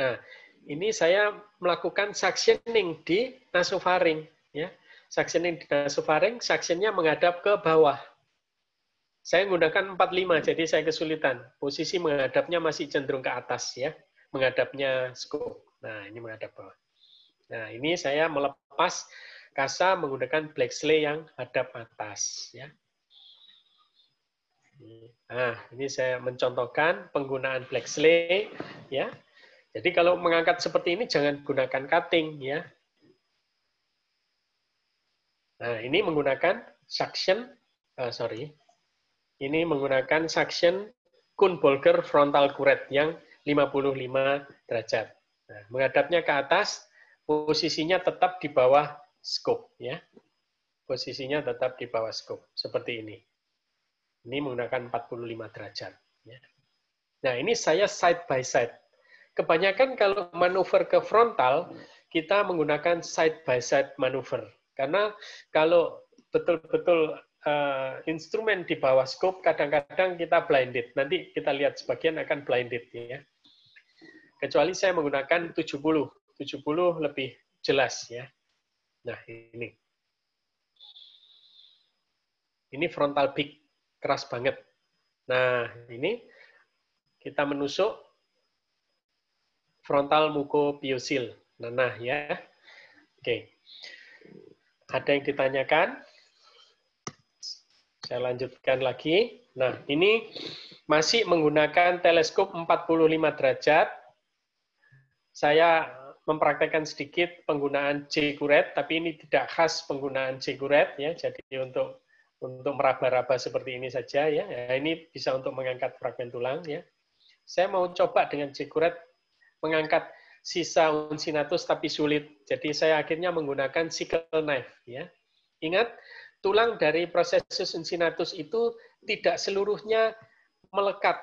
Nah, ini saya melakukan suctioning di nasofaring, ya. Suctioning di nasofaring, suctionnya menghadap ke bawah. Saya menggunakan 45, jadi saya kesulitan. Posisi menghadapnya masih cenderung ke atas, ya. Menghadapnya scope. Nah, ini menghadap bawah. Nah, ini saya melepas kasa menggunakan black slay yang hadap atas. Ya. Nah, ini saya mencontohkan penggunaan black slay. Ya. Jadi kalau mengangkat seperti ini, jangan gunakan cutting. ya. Nah, ini menggunakan suction, uh, sorry, ini menggunakan suction Kunbolger frontal kuret yang 55 derajat. Nah, menghadapnya ke atas, posisinya tetap di bawah scope ya. Posisinya tetap di bawah scope seperti ini. Ini menggunakan 45 derajat ya. Nah, ini saya side by side. Kebanyakan kalau manuver ke frontal kita menggunakan side by side manuver karena kalau betul-betul uh, instrumen di bawah scope kadang-kadang kita blinded. Nanti kita lihat sebagian akan blinded ya. Kecuali saya menggunakan 70 70 lebih jelas ya. Nah, ini. Ini frontal peak, keras banget. Nah, ini kita menusuk frontal mukopiosil. Nah, ya. Oke. Ada yang ditanyakan? Saya lanjutkan lagi. Nah, ini masih menggunakan teleskop 45 derajat. Saya mempraktekkan sedikit penggunaan jQuret, tapi ini tidak khas penggunaan jQuret ya. Jadi untuk untuk meraba-raba seperti ini saja ya. Nah, ini bisa untuk mengangkat fragmen tulang ya. Saya mau coba dengan jQuret mengangkat sisa unsinatus tapi sulit. Jadi saya akhirnya menggunakan sickle knife ya. Ingat tulang dari processus unsinatus itu tidak seluruhnya melekat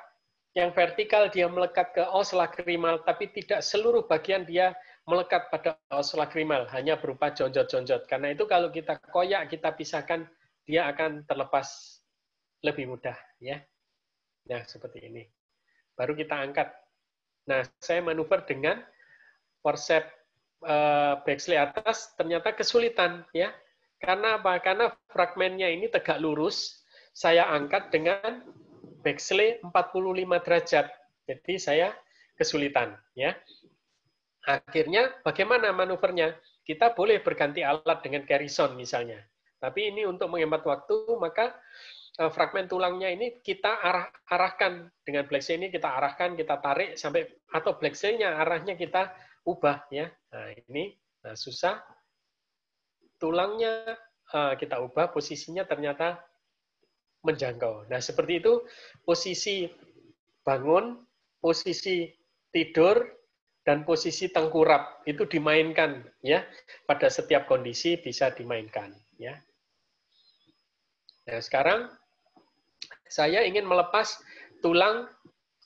yang vertikal dia melekat ke os lakrimal, tapi tidak seluruh bagian dia melekat pada os lakrimal, hanya berupa jonjot-jonjot. Karena itu kalau kita koyak, kita pisahkan, dia akan terlepas lebih mudah. ya. Nah, seperti ini. Baru kita angkat. Nah, saya manuver dengan forcep eh, backsley atas, ternyata kesulitan. ya. Karena apa? Karena fragmennya ini tegak lurus, saya angkat dengan Bexley 45 derajat. Jadi saya kesulitan ya. Akhirnya bagaimana manuvernya? Kita boleh berganti alat dengan garrison misalnya. Tapi ini untuk menghemat waktu, maka e, fragmen tulangnya ini kita arah arahkan dengan black ini kita arahkan kita tarik sampai atau black nya arahnya kita ubah ya nah ini nah, susah tulangnya e, kita ubah posisinya ternyata menjangkau. Nah, seperti itu posisi bangun, posisi tidur, dan posisi tengkurap itu dimainkan ya. Pada setiap kondisi bisa dimainkan ya. Nah, sekarang saya ingin melepas tulang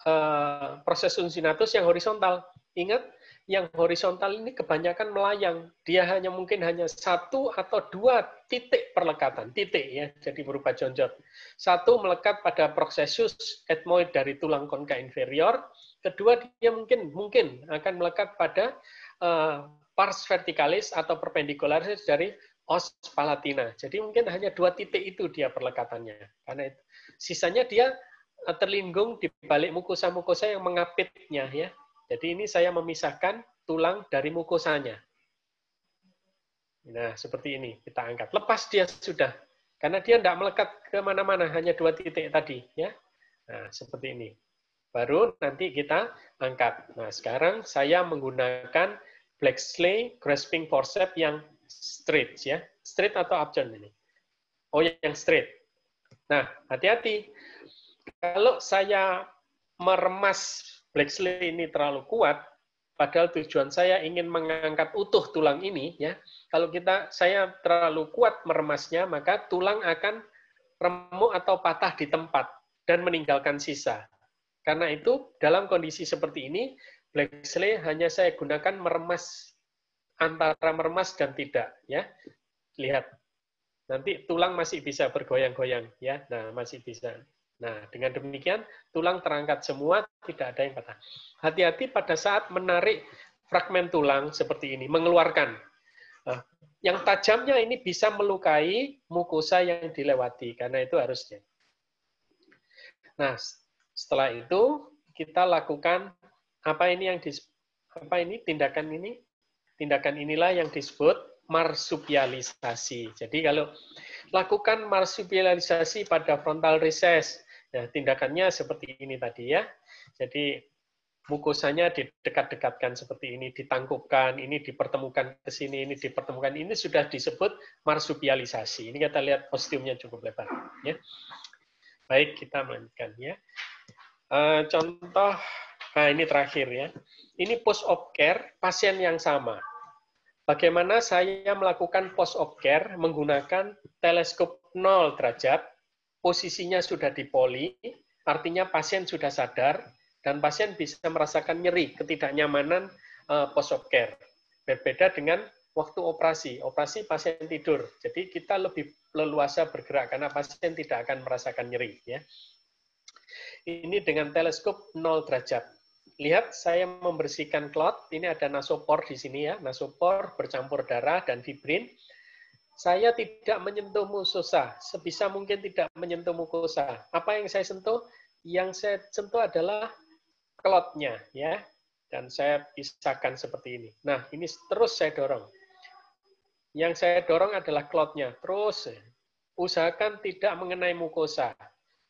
uh, proses unsinatus yang horizontal. Ingat yang horizontal ini kebanyakan melayang. Dia hanya mungkin hanya satu atau dua titik perlekatan, titik ya, jadi berupa jonjot. Satu melekat pada processus etmoid dari tulang konka inferior. Kedua dia mungkin mungkin akan melekat pada uh, pars verticalis atau perpendicularis dari os palatina. Jadi mungkin hanya dua titik itu dia perlekatannya. Karena itu. sisanya dia eh, terlinggung di balik mukosa-mukosa yang mengapitnya ya jadi ini saya memisahkan tulang dari mukosanya. Nah, seperti ini kita angkat. Lepas dia sudah, karena dia tidak melekat ke mana-mana, hanya dua titik tadi, ya. Nah, seperti ini. Baru nanti kita angkat. Nah, sekarang saya menggunakan black slay grasping forceps yang straight, ya. Straight atau option ini? Oh, yang straight. Nah, hati-hati. Kalau saya meremas Blacksley ini terlalu kuat, padahal tujuan saya ingin mengangkat utuh tulang ini ya. Kalau kita saya terlalu kuat meremasnya, maka tulang akan remuk atau patah di tempat dan meninggalkan sisa. Karena itu dalam kondisi seperti ini Blacksley hanya saya gunakan meremas antara meremas dan tidak ya. Lihat. Nanti tulang masih bisa bergoyang-goyang ya. Nah, masih bisa. Nah, dengan demikian tulang terangkat semua, tidak ada yang patah. Hati-hati pada saat menarik fragmen tulang seperti ini, mengeluarkan. Nah, yang tajamnya ini bisa melukai mukosa yang dilewati, karena itu harusnya. Nah, setelah itu kita lakukan apa ini yang dis, apa ini tindakan ini? Tindakan inilah yang disebut marsupialisasi. Jadi kalau lakukan marsupialisasi pada frontal recess Ya, tindakannya seperti ini tadi ya. Jadi mukosanya didekat-dekatkan seperti ini, ditangkupkan, ini dipertemukan ke sini, ini dipertemukan, ini sudah disebut marsupialisasi. Ini kita lihat kostumnya cukup lebar. Ya. Baik, kita melanjutkan ya. Uh, contoh, nah ini terakhir ya. Ini post-op care pasien yang sama. Bagaimana saya melakukan post-op care menggunakan teleskop 0 derajat posisinya sudah di poli, artinya pasien sudah sadar, dan pasien bisa merasakan nyeri, ketidaknyamanan uh, post op care. Berbeda dengan waktu operasi. Operasi pasien tidur. Jadi kita lebih leluasa bergerak karena pasien tidak akan merasakan nyeri ya. Ini dengan teleskop 0 derajat. Lihat saya membersihkan clot, ini ada nasopor di sini ya, nasopor bercampur darah dan fibrin. Saya tidak menyentuh mukosa, sebisa mungkin tidak menyentuh mukosa. Apa yang saya sentuh? Yang saya sentuh adalah klotnya, ya. Dan saya pisahkan seperti ini. Nah, ini terus saya dorong. Yang saya dorong adalah klotnya. Terus, usahakan tidak mengenai mukosa.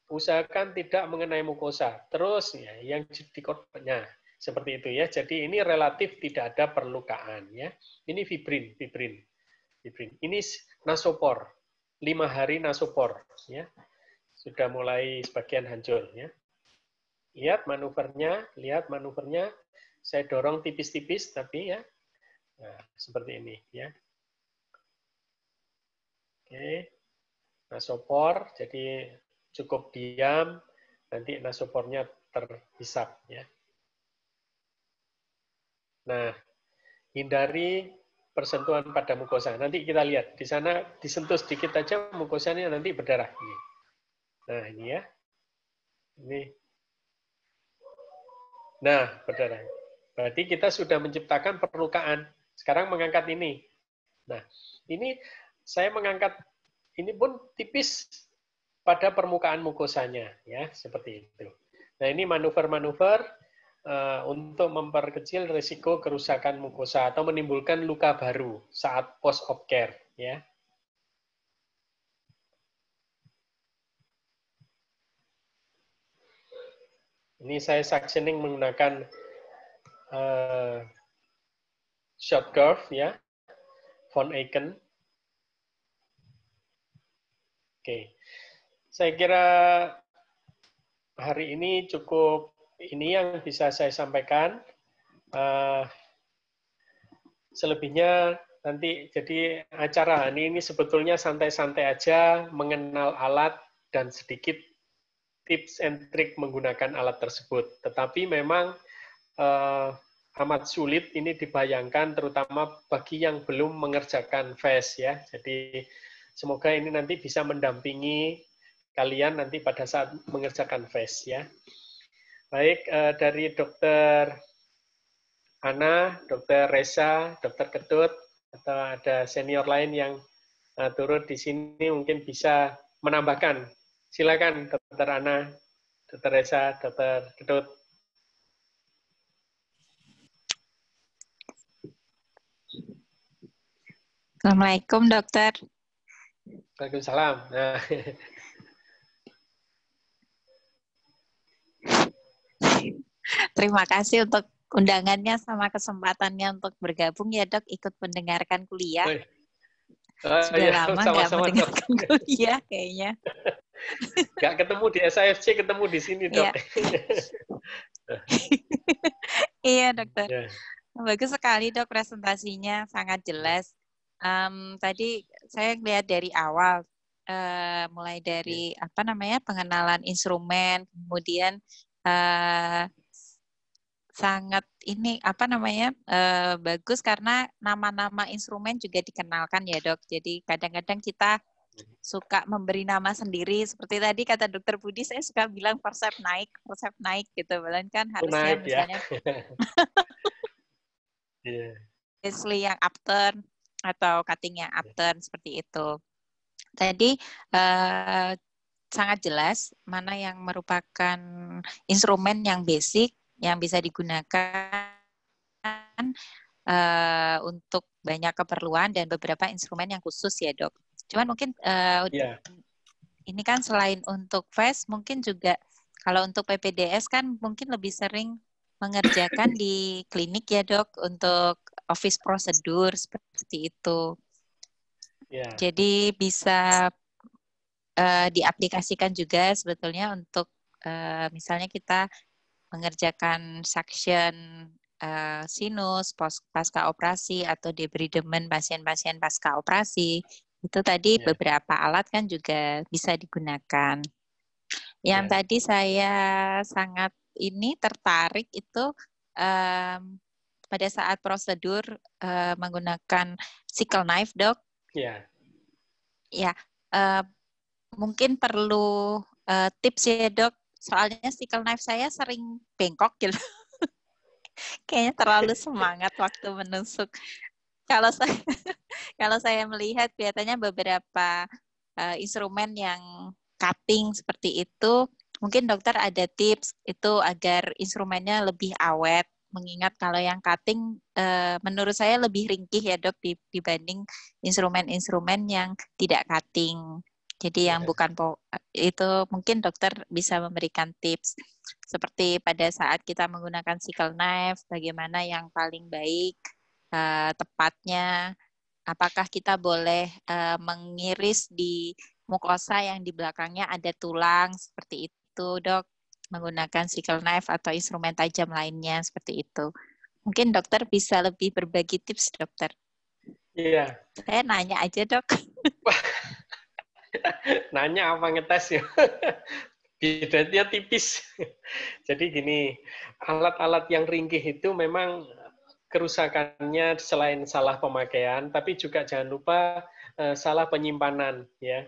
Usahakan tidak mengenai mukosa. Terus, ya, yang di klotnya. seperti itu ya. Jadi ini relatif tidak ada perlukaan ya. Ini fibrin, fibrin print Ini nasopor, lima hari nasopor, ya sudah mulai sebagian hancur, ya. Lihat manuvernya, lihat manuvernya, saya dorong tipis-tipis tapi ya nah, seperti ini, ya. Oke, nasopor, jadi cukup diam, nanti nasopornya terhisap, ya. Nah, hindari persentuhan pada mukosa. Nanti kita lihat di sana disentuh sedikit aja mukosanya nanti berdarah Nah, ini ya. Ini. Nah, berdarah. Berarti kita sudah menciptakan perlukaan. Sekarang mengangkat ini. Nah, ini saya mengangkat ini pun tipis pada permukaan mukosanya ya, seperti itu. Nah, ini manuver-manuver Eh, untuk memperkecil risiko kerusakan mukosa atau menimbulkan luka baru saat post op care ya. Ini saya suctioning menggunakan uh, short curve ya, von Aiken. Oke, saya kira hari ini cukup ini yang bisa saya sampaikan. Uh, selebihnya nanti jadi acara ini ini sebetulnya santai-santai aja mengenal alat dan sedikit tips and trick menggunakan alat tersebut. Tetapi memang uh, amat sulit ini dibayangkan terutama bagi yang belum mengerjakan VES ya. Jadi semoga ini nanti bisa mendampingi kalian nanti pada saat mengerjakan VES ya. Baik, eh, dari dokter Ana, dokter Reza, dokter Ketut, atau ada senior lain yang eh, turut di sini mungkin bisa menambahkan. Silakan dokter Ana, dokter Reza, dokter Ketut. Assalamualaikum dokter. Waalaikumsalam. Nah, Terima kasih untuk undangannya sama kesempatannya untuk bergabung ya dok ikut mendengarkan kuliah. Uh, Sudah ya, lama nggak mendengarkan dok. kuliah kayaknya. Gak ketemu di SIFC ketemu di sini dok. Iya, iya dokter. Yeah. Bagus sekali dok presentasinya, sangat jelas. Um, tadi saya lihat dari awal, uh, mulai dari iya. apa namanya pengenalan instrumen, kemudian uh, sangat ini apa namanya uh, bagus karena nama-nama instrumen juga dikenalkan ya dok. Jadi kadang-kadang kita suka memberi nama sendiri seperti tadi kata dokter Budi saya suka bilang persep naik persep naik gitu bahkan kan harusnya naik, ya. misalnya yeah. Iya. yang upturn atau cutting yang upturn yeah. seperti itu tadi uh, eh, sangat jelas mana yang merupakan instrumen yang basic yang bisa digunakan uh, untuk banyak keperluan dan beberapa instrumen yang khusus ya dok. Cuman mungkin uh, eh, yeah. ini kan selain untuk VES mungkin juga kalau untuk PPDS kan mungkin lebih sering mengerjakan di klinik ya dok untuk office prosedur seperti itu. Yeah. Jadi bisa uh, diaplikasikan juga sebetulnya untuk uh, misalnya kita mengerjakan suction uh, sinus pasca operasi atau debridement pasien-pasien pasca operasi itu tadi yeah. beberapa alat kan juga bisa digunakan. Yang yeah. tadi saya sangat ini tertarik itu um, pada saat prosedur uh, menggunakan sickle knife, dok. Yeah. Ya. yeah. Iya, uh, mungkin perlu uh, tips ya dok Soalnya stikel knife saya sering bengkok gitu. Kayaknya terlalu semangat waktu menusuk. Kalau saya kalau saya melihat kelihatannya beberapa uh, instrumen yang cutting seperti itu, mungkin dokter ada tips itu agar instrumennya lebih awet mengingat kalau yang cutting uh, menurut saya lebih ringkih ya dok dibanding instrumen-instrumen yang tidak cutting. Jadi iya, yang yeah. bukan itu mungkin dokter bisa memberikan tips seperti pada saat kita menggunakan sickle knife bagaimana yang paling baik uh, tepatnya apakah kita boleh uh, mengiris di mukosa yang di belakangnya ada tulang seperti itu dok menggunakan sickle knife atau instrumen tajam lainnya seperti itu. Mungkin dokter bisa lebih berbagi tips dokter. Iya. Saya nanya aja dok. Nanya apa ngetes ya Bedanya tipis. Jadi gini, alat-alat yang ringkih itu memang kerusakannya selain salah pemakaian, tapi juga jangan lupa eh, salah penyimpanan ya.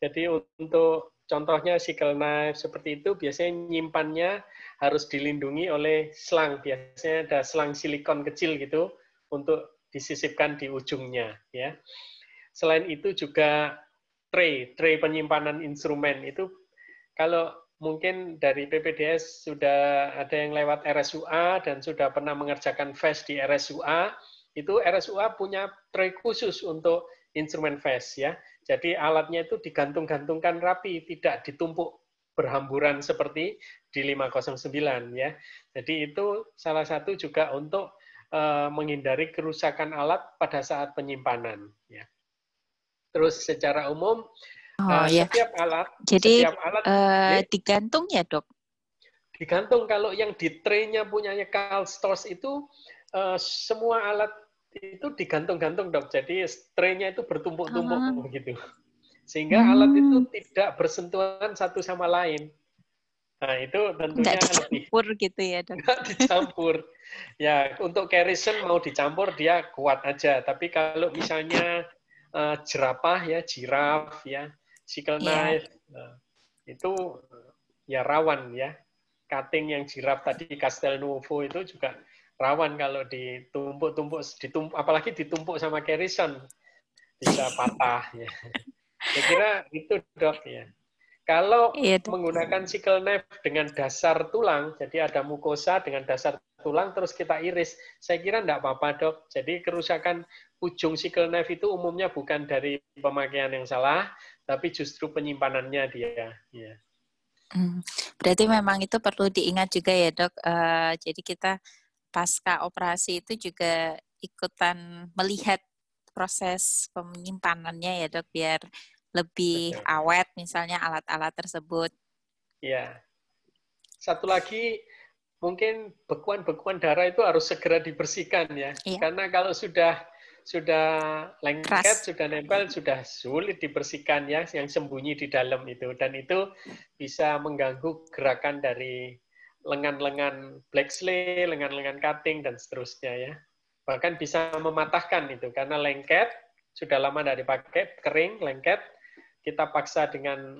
Jadi untuk contohnya sikel knife seperti itu biasanya nyimpannya harus dilindungi oleh selang. Biasanya ada selang silikon kecil gitu untuk disisipkan di ujungnya ya. Selain itu juga tray, tray penyimpanan instrumen itu kalau mungkin dari PPDS sudah ada yang lewat RSUA dan sudah pernah mengerjakan FES di RSUA, itu RSUA punya tray khusus untuk instrumen FES ya. Jadi alatnya itu digantung-gantungkan rapi, tidak ditumpuk berhamburan seperti di 509 ya. Jadi itu salah satu juga untuk eh, menghindari kerusakan alat pada saat penyimpanan ya. Terus secara umum oh, uh, ya. setiap alat jadi setiap alat, uh, ya, digantung ya dok? Digantung kalau yang di tray punyanya Carl Stoss itu uh, semua alat itu digantung-gantung dok. Jadi tray itu bertumpuk-tumpuk uh. Ah. begitu. Sehingga hmm. alat itu hmm. tidak bersentuhan satu sama lain. Nah, itu tentunya Nggak dicampur lebih, gitu ya, Dok. dicampur. ya, untuk kerisen mau dicampur dia kuat aja, tapi kalau misalnya uh, jerapah ya, jiraf ya, sickle iya. knife. Nah, itu ya rawan ya. Cutting yang jiraf tadi Castelnuovo itu juga rawan kalau ditumpuk-tumpuk ditumpuk apalagi ditumpuk sama kerison bisa patah ya. Saya kira itu dok ya. Kalau iya, menggunakan sickle knife dengan dasar tulang, jadi ada mukosa dengan dasar tulang terus kita iris. Saya kira tidak apa-apa dok. Jadi kerusakan ujung sikil knife itu umumnya bukan dari pemakaian yang salah, tapi justru penyimpanannya dia. Ya. Berarti memang itu perlu diingat juga ya dok. Uh, jadi kita pasca operasi itu juga ikutan melihat proses penyimpanannya ya dok biar lebih awet misalnya alat-alat tersebut. Iya. Satu lagi mungkin bekuan-bekuan darah itu harus segera dibersihkan ya. Iya. Karena kalau sudah sudah lengket, Keras. sudah nempel, sudah sulit dibersihkan ya yang sembunyi di dalam itu dan itu bisa mengganggu gerakan dari lengan-lengan black slay, lengan-lengan cutting dan seterusnya ya. Bahkan bisa mematahkan itu karena lengket, sudah lama dari dipakai, kering, lengket, kita paksa dengan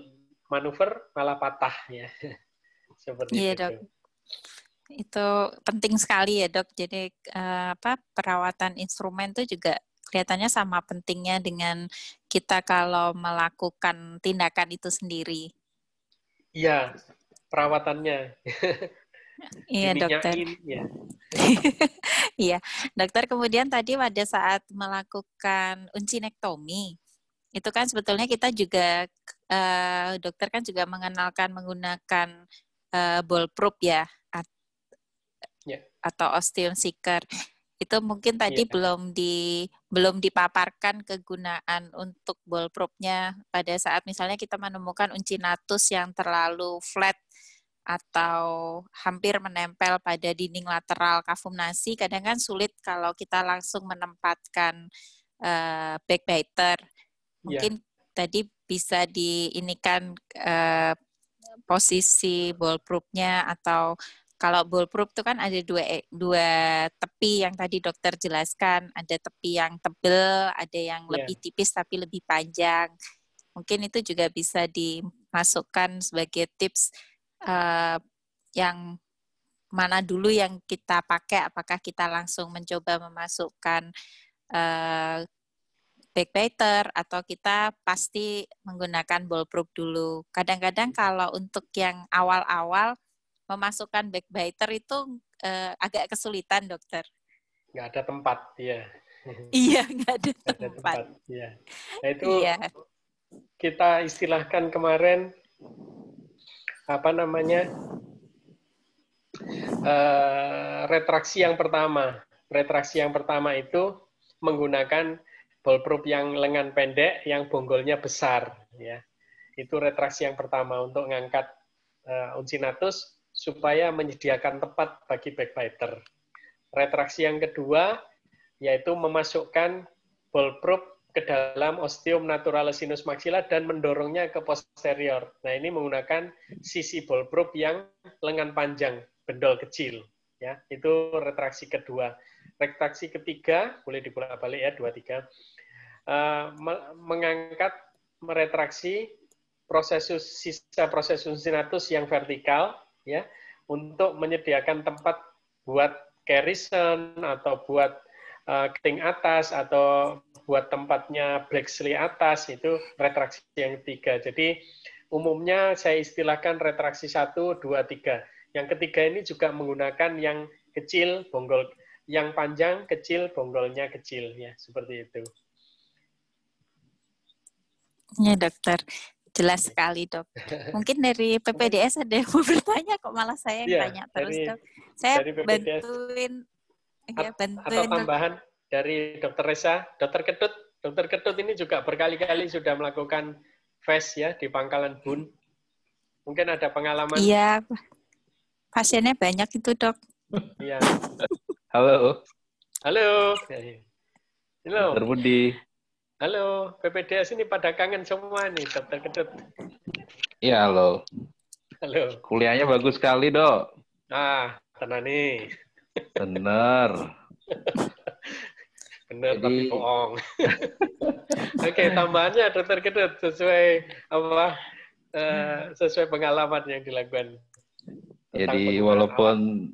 manuver malah patah ya. Seperti iya, itu. Dok itu penting sekali ya dok. Jadi eh, apa perawatan instrumen itu juga kelihatannya sama pentingnya dengan kita kalau melakukan tindakan itu sendiri. Iya, perawatannya. Iya dokter. Iya. iya dokter. Kemudian tadi pada saat melakukan uncinektomi, itu kan sebetulnya kita juga eh, dokter kan juga mengenalkan menggunakan eh, ball probe ya atau osteum seeker itu mungkin tadi yeah. belum di belum dipaparkan kegunaan untuk ball probe-nya pada saat misalnya kita menemukan uncinatus yang terlalu flat atau hampir menempel pada dinding lateral kafum nasi kadang kan sulit kalau kita langsung menempatkan uh, backbiter iya. mungkin yeah. tadi bisa diinikan uh, posisi ball probe-nya atau kalau bulletproof itu kan ada dua e, dua tepi yang tadi dokter jelaskan, ada tepi yang tebel, ada yang yeah. lebih tipis tapi lebih panjang. Mungkin itu juga bisa dimasukkan sebagai tips uh, yang mana dulu yang kita pakai, apakah kita langsung mencoba memasukkan uh, backbiter atau kita pasti menggunakan ballproof dulu. Kadang-kadang kalau untuk yang awal-awal memasukkan backbiter itu uh, agak kesulitan, dokter. Nggak ada tempat, ya. iya, nggak ada tempat. Ada tempat ya. Nah, itu iya. kita istilahkan kemarin apa namanya uh, retraksi yang pertama. Retraksi yang pertama itu menggunakan ballproof yang lengan pendek, yang bonggolnya besar. Ya, itu retraksi yang pertama untuk mengangkat uh, eh, uncinatus supaya menyediakan tempat bagi backbiter. Retraksi yang kedua yaitu memasukkan ball probe ke dalam ostium naturalis sinus maxilla dan mendorongnya ke posterior. Nah, ini menggunakan sisi ball probe yang lengan panjang, bendol kecil. Ya, itu retraksi kedua. Retraksi ketiga, boleh dipulang balik ya, dua, tiga. Uh, mengangkat, meretraksi prosesus sisa prosesus sinatus yang vertikal ya untuk menyediakan tempat buat Carison atau buat uh, keting atas atau buat tempatnya Blacksley atas itu retraksi yang tiga. Jadi umumnya saya istilahkan retraksi satu, dua, tiga. Yang ketiga ini juga menggunakan yang kecil bonggol yang panjang kecil bonggolnya kecil ya seperti itu. Ya dokter jelas sekali dok. Mungkin dari PPDS ada yang mau bertanya kok malah saya yang ya, tanya terus dari, dok. Saya dari bantuin, ya, bantuin. Atau tambahan dok. dari Dokter Resa, Dokter Ketut, Dokter Ketut ini juga berkali-kali sudah melakukan face ya di Pangkalan Bun. Mungkin ada pengalaman. Iya, pasiennya banyak itu dok. Iya. Halo. Halo. Halo. Dokter Halo, PPDS ini pada kangen semua nih, Dokter Kedut. Iya, halo. Halo. Kuliahnya bagus sekali, Dok. Ah, tenang nih. Benar. Benar Jadi... tapi bohong. Oke, okay, tambahannya Dokter Kedut sesuai apa? Uh, sesuai pengalaman yang dilakukan. Jadi walaupun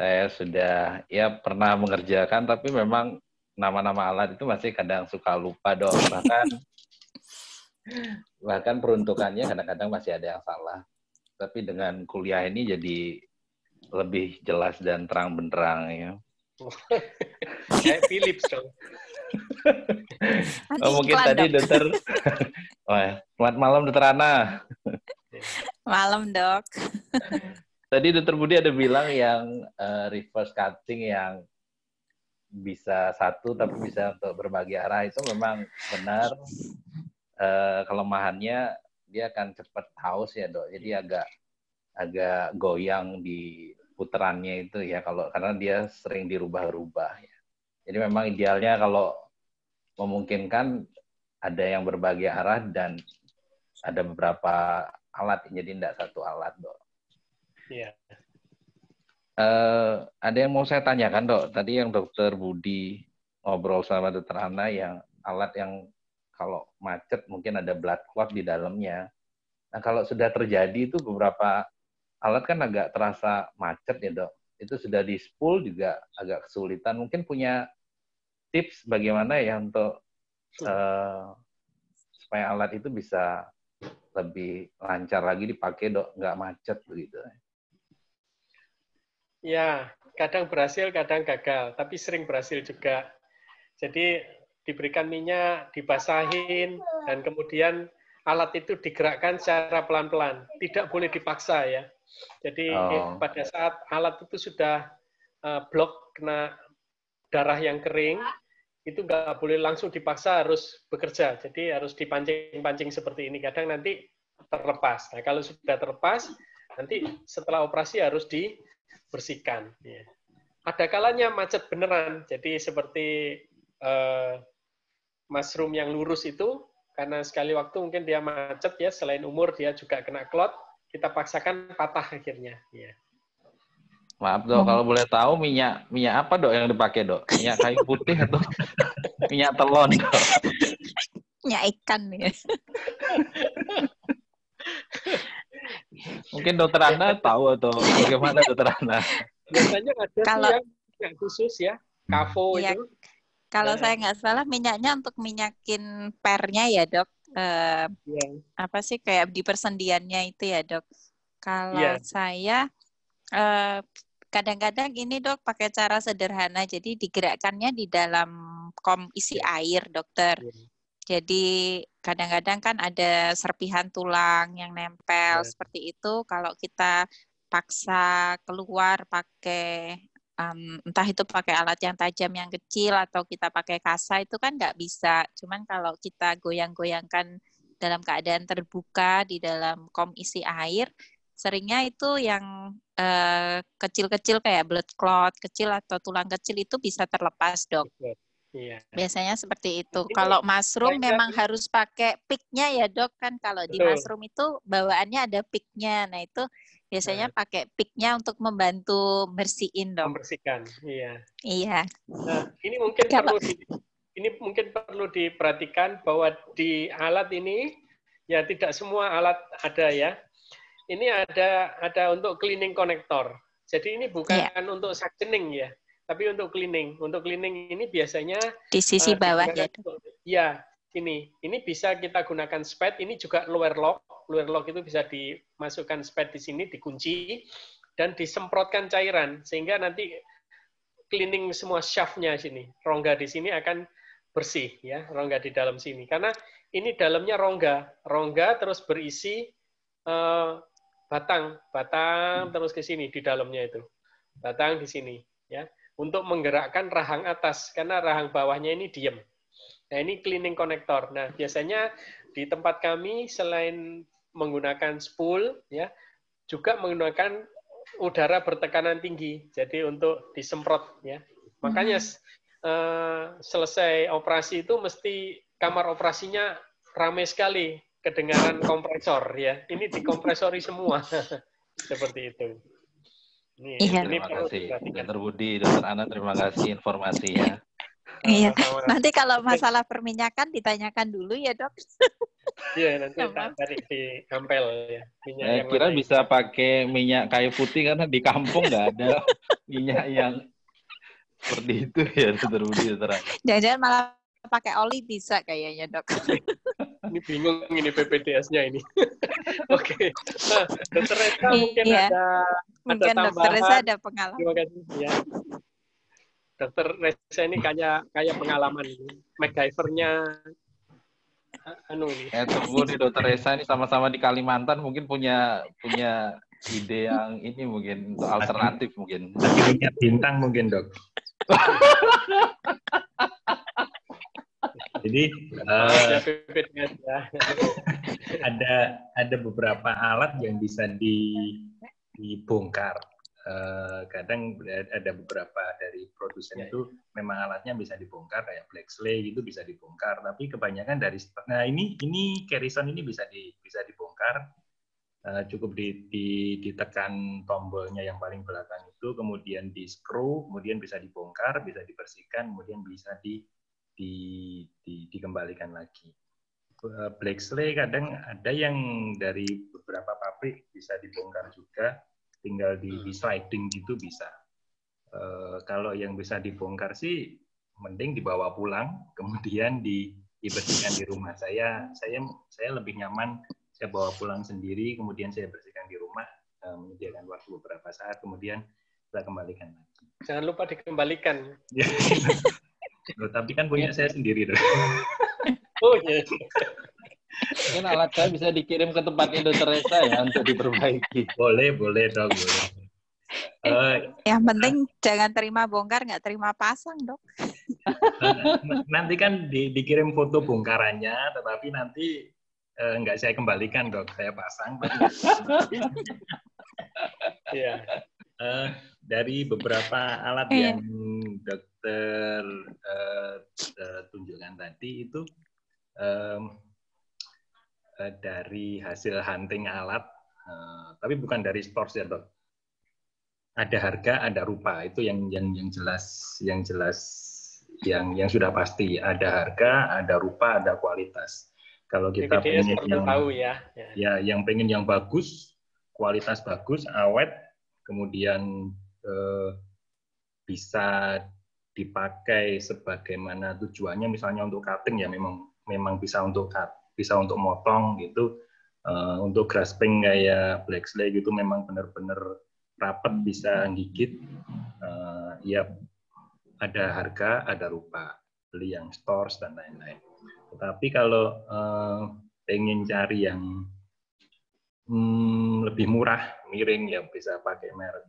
saya sudah ya pernah mengerjakan, tapi memang nama-nama alat itu masih kadang suka lupa dong bahkan bahkan peruntukannya kadang-kadang masih ada yang salah tapi dengan kuliah ini jadi lebih jelas dan terang benderang ya kayak Philips dong oh, mungkin tadi dokter oh, ya. selamat malam dokter Ana malam dok tadi dokter Budi ada bilang yang uh, reverse cutting yang bisa satu tapi bisa untuk berbagai arah itu memang benar eh, kelemahannya dia akan cepat haus ya dok jadi agak agak goyang di putarannya itu ya kalau karena dia sering dirubah-rubah ya jadi memang idealnya kalau memungkinkan ada yang berbagai arah dan ada beberapa alat jadi tidak satu alat dok. Iya. Yeah. Uh, ada yang mau saya tanyakan dok. Tadi yang dokter Budi ngobrol sama dokter Hana yang alat yang kalau macet mungkin ada blood clot di dalamnya. Nah kalau sudah terjadi itu beberapa alat kan agak terasa macet ya dok. Itu sudah di spool juga agak kesulitan. Mungkin punya tips bagaimana ya untuk uh, supaya alat itu bisa lebih lancar lagi dipakai dok, nggak macet begitu. Ya, kadang berhasil, kadang gagal, tapi sering berhasil juga. Jadi diberikan minyak, dibasahin, dan kemudian alat itu digerakkan secara pelan-pelan. Tidak boleh dipaksa ya. Jadi oh. pada saat alat itu sudah uh, blok kena darah yang kering, itu nggak boleh langsung dipaksa harus bekerja. Jadi harus dipancing-pancing seperti ini. Kadang nanti terlepas. Nah kalau sudah terlepas, nanti setelah operasi harus di bersihkan. Ya. Ada kalanya macet beneran, jadi seperti eh, mushroom yang lurus itu, karena sekali waktu mungkin dia macet ya, selain umur dia juga kena klot, kita paksakan patah akhirnya. Ya. Maaf dok, kalau boleh tahu minyak minyak apa dok yang dipakai dok? Minyak kayu putih atau minyak telon Minyak ikan ya. Mungkin dokter Anda tahu atau bagaimana dokter Anda? Biasanya ada kalau, yang, yang khusus ya, kafo ya, itu. Kalau nah. saya nggak salah minyaknya untuk minyakin pernya ya dok. Eh, yeah. Apa sih kayak di persendiannya itu ya dok. Kalau yeah. saya eh, kadang-kadang ini dok pakai cara sederhana jadi digerakkannya di dalam kom isi iya. air dokter iya. Jadi kadang-kadang kan ada serpihan tulang yang nempel yeah. seperti itu. Kalau kita paksa keluar pakai um, entah itu pakai alat yang tajam yang kecil atau kita pakai kasa itu kan nggak bisa. Cuman kalau kita goyang-goyangkan dalam keadaan terbuka di dalam kom isi air, seringnya itu yang eh, kecil-kecil uh, kayak blood clot kecil atau tulang kecil itu bisa terlepas dok. Iya. Biasanya seperti itu. Jadi, kalau mushroom memang harus pakai picknya ya dok kan. Kalau Betul. di mushroom itu bawaannya ada picknya Nah itu biasanya nah. pakai picknya untuk membantu bersihin dok. Membersihkan, iya. Iya. Nah ini mungkin kalau... perlu di, ini mungkin perlu diperhatikan bahwa di alat ini ya tidak semua alat ada ya. Ini ada ada untuk cleaning konektor. Jadi ini iya. bukan iya. untuk suctioning ya tapi untuk cleaning, untuk cleaning ini biasanya di sisi uh, bawah ya. Iya, ini ini bisa kita gunakan spade, ini juga lower lock. Lower lock itu bisa dimasukkan spade di sini dikunci dan disemprotkan cairan sehingga nanti cleaning semua shaftnya sini rongga di sini akan bersih ya rongga di dalam sini karena ini dalamnya rongga rongga terus berisi uh, batang batang hmm. terus ke sini di dalamnya itu batang di sini ya untuk menggerakkan rahang atas karena rahang bawahnya ini diem. Nah ini cleaning konektor. Nah biasanya di tempat kami selain menggunakan spool ya juga menggunakan udara bertekanan tinggi. Jadi untuk disemprot ya. Makanya mhm. eh, selesai operasi itu mesti kamar operasinya ramai sekali kedengaran kompresor ya. Ini dikompresori semua. Seperti itu. Nih, iya. iya. Terima kasih, Dokter Budi, Dokter Ana, terima kasih informasinya. Iya. Nanti kalau masalah perminyakan ditanyakan dulu ya dok. Iya nanti cari di kampel ya. Minyak eh, kira mana bisa pakai minyak kayu putih karena di kampung nggak ada minyak yang seperti itu ya dokter Budi Jangan-jangan malah pakai oli bisa kayaknya dok. ini bingung ini PPTS nya ini. Oke. Okay. Nah, dokter Reka mungkin iya. ada Mungkin dokter Reza ada pengalaman. Terima kasih. Ya. Dokter Reza ini kayak kayak pengalaman ini. nya anu ini. Eh tunggu nih dokter Reza ini sama-sama di Kalimantan mungkin punya punya ide yang ini mungkin untuk alternatif mungkin. Lagi punya bintang mungkin dok. Jadi uh, ada ada beberapa alat yang bisa di dibongkar. Uh, kadang ada beberapa dari produsen ya, itu ya. memang alatnya bisa dibongkar kayak black slay itu bisa dibongkar tapi kebanyakan dari nah ini ini kerison ini bisa di, bisa dibongkar uh, cukup di, di, ditekan tombolnya yang paling belakang itu kemudian di screw kemudian bisa dibongkar bisa dibersihkan kemudian bisa di, di, di dikembalikan lagi uh, black slay kadang ada yang dari beberapa pabrik bisa dibongkar juga, tinggal di, di hmm. sliding gitu bisa. E, kalau yang bisa dibongkar sih mending dibawa pulang, kemudian di, dibersihkan di rumah. Saya saya saya lebih nyaman saya bawa pulang sendiri, kemudian saya bersihkan di rumah, e, menyediakan waktu beberapa saat, kemudian saya kembalikan lagi. Jangan lupa dikembalikan. Loh, tapi kan punya iya. saya sendiri. Dong. oh iya. Mungkin alat saya bisa dikirim ke tempat dokter Reza ya untuk diperbaiki. Boleh, boleh dong. Boleh. Uh, yang penting uh, jangan terima bongkar, nggak terima pasang dok. Eh, nanti kan di, dikirim foto bongkarannya, tetapi nanti uh, nggak saya kembalikan dok, saya pasang. yeah. Iya. uh, dari beberapa alat yeah. yang dokter uh, tunjukkan tadi itu. Um, dari hasil hunting alat, eh, tapi bukan dari stores ya dok. Ada harga, ada rupa itu yang yang yang jelas, yang jelas, yang yang sudah pasti. Ada harga, ada rupa, ada kualitas. Kalau kita Jadi pengen yang tahu ya, ya. ya, yang pengen yang bagus, kualitas bagus, awet, kemudian eh, bisa dipakai sebagaimana tujuannya, misalnya untuk cutting ya memang memang bisa untuk cut, bisa untuk motong gitu uh, untuk grasping kayak black slay gitu memang benar-benar rapat bisa gigit uh, eh, ya ada harga ada rupa beli yang stores dan lain-lain tetapi kalau uh, pengen cari yang hmm, lebih murah miring ya bisa pakai merek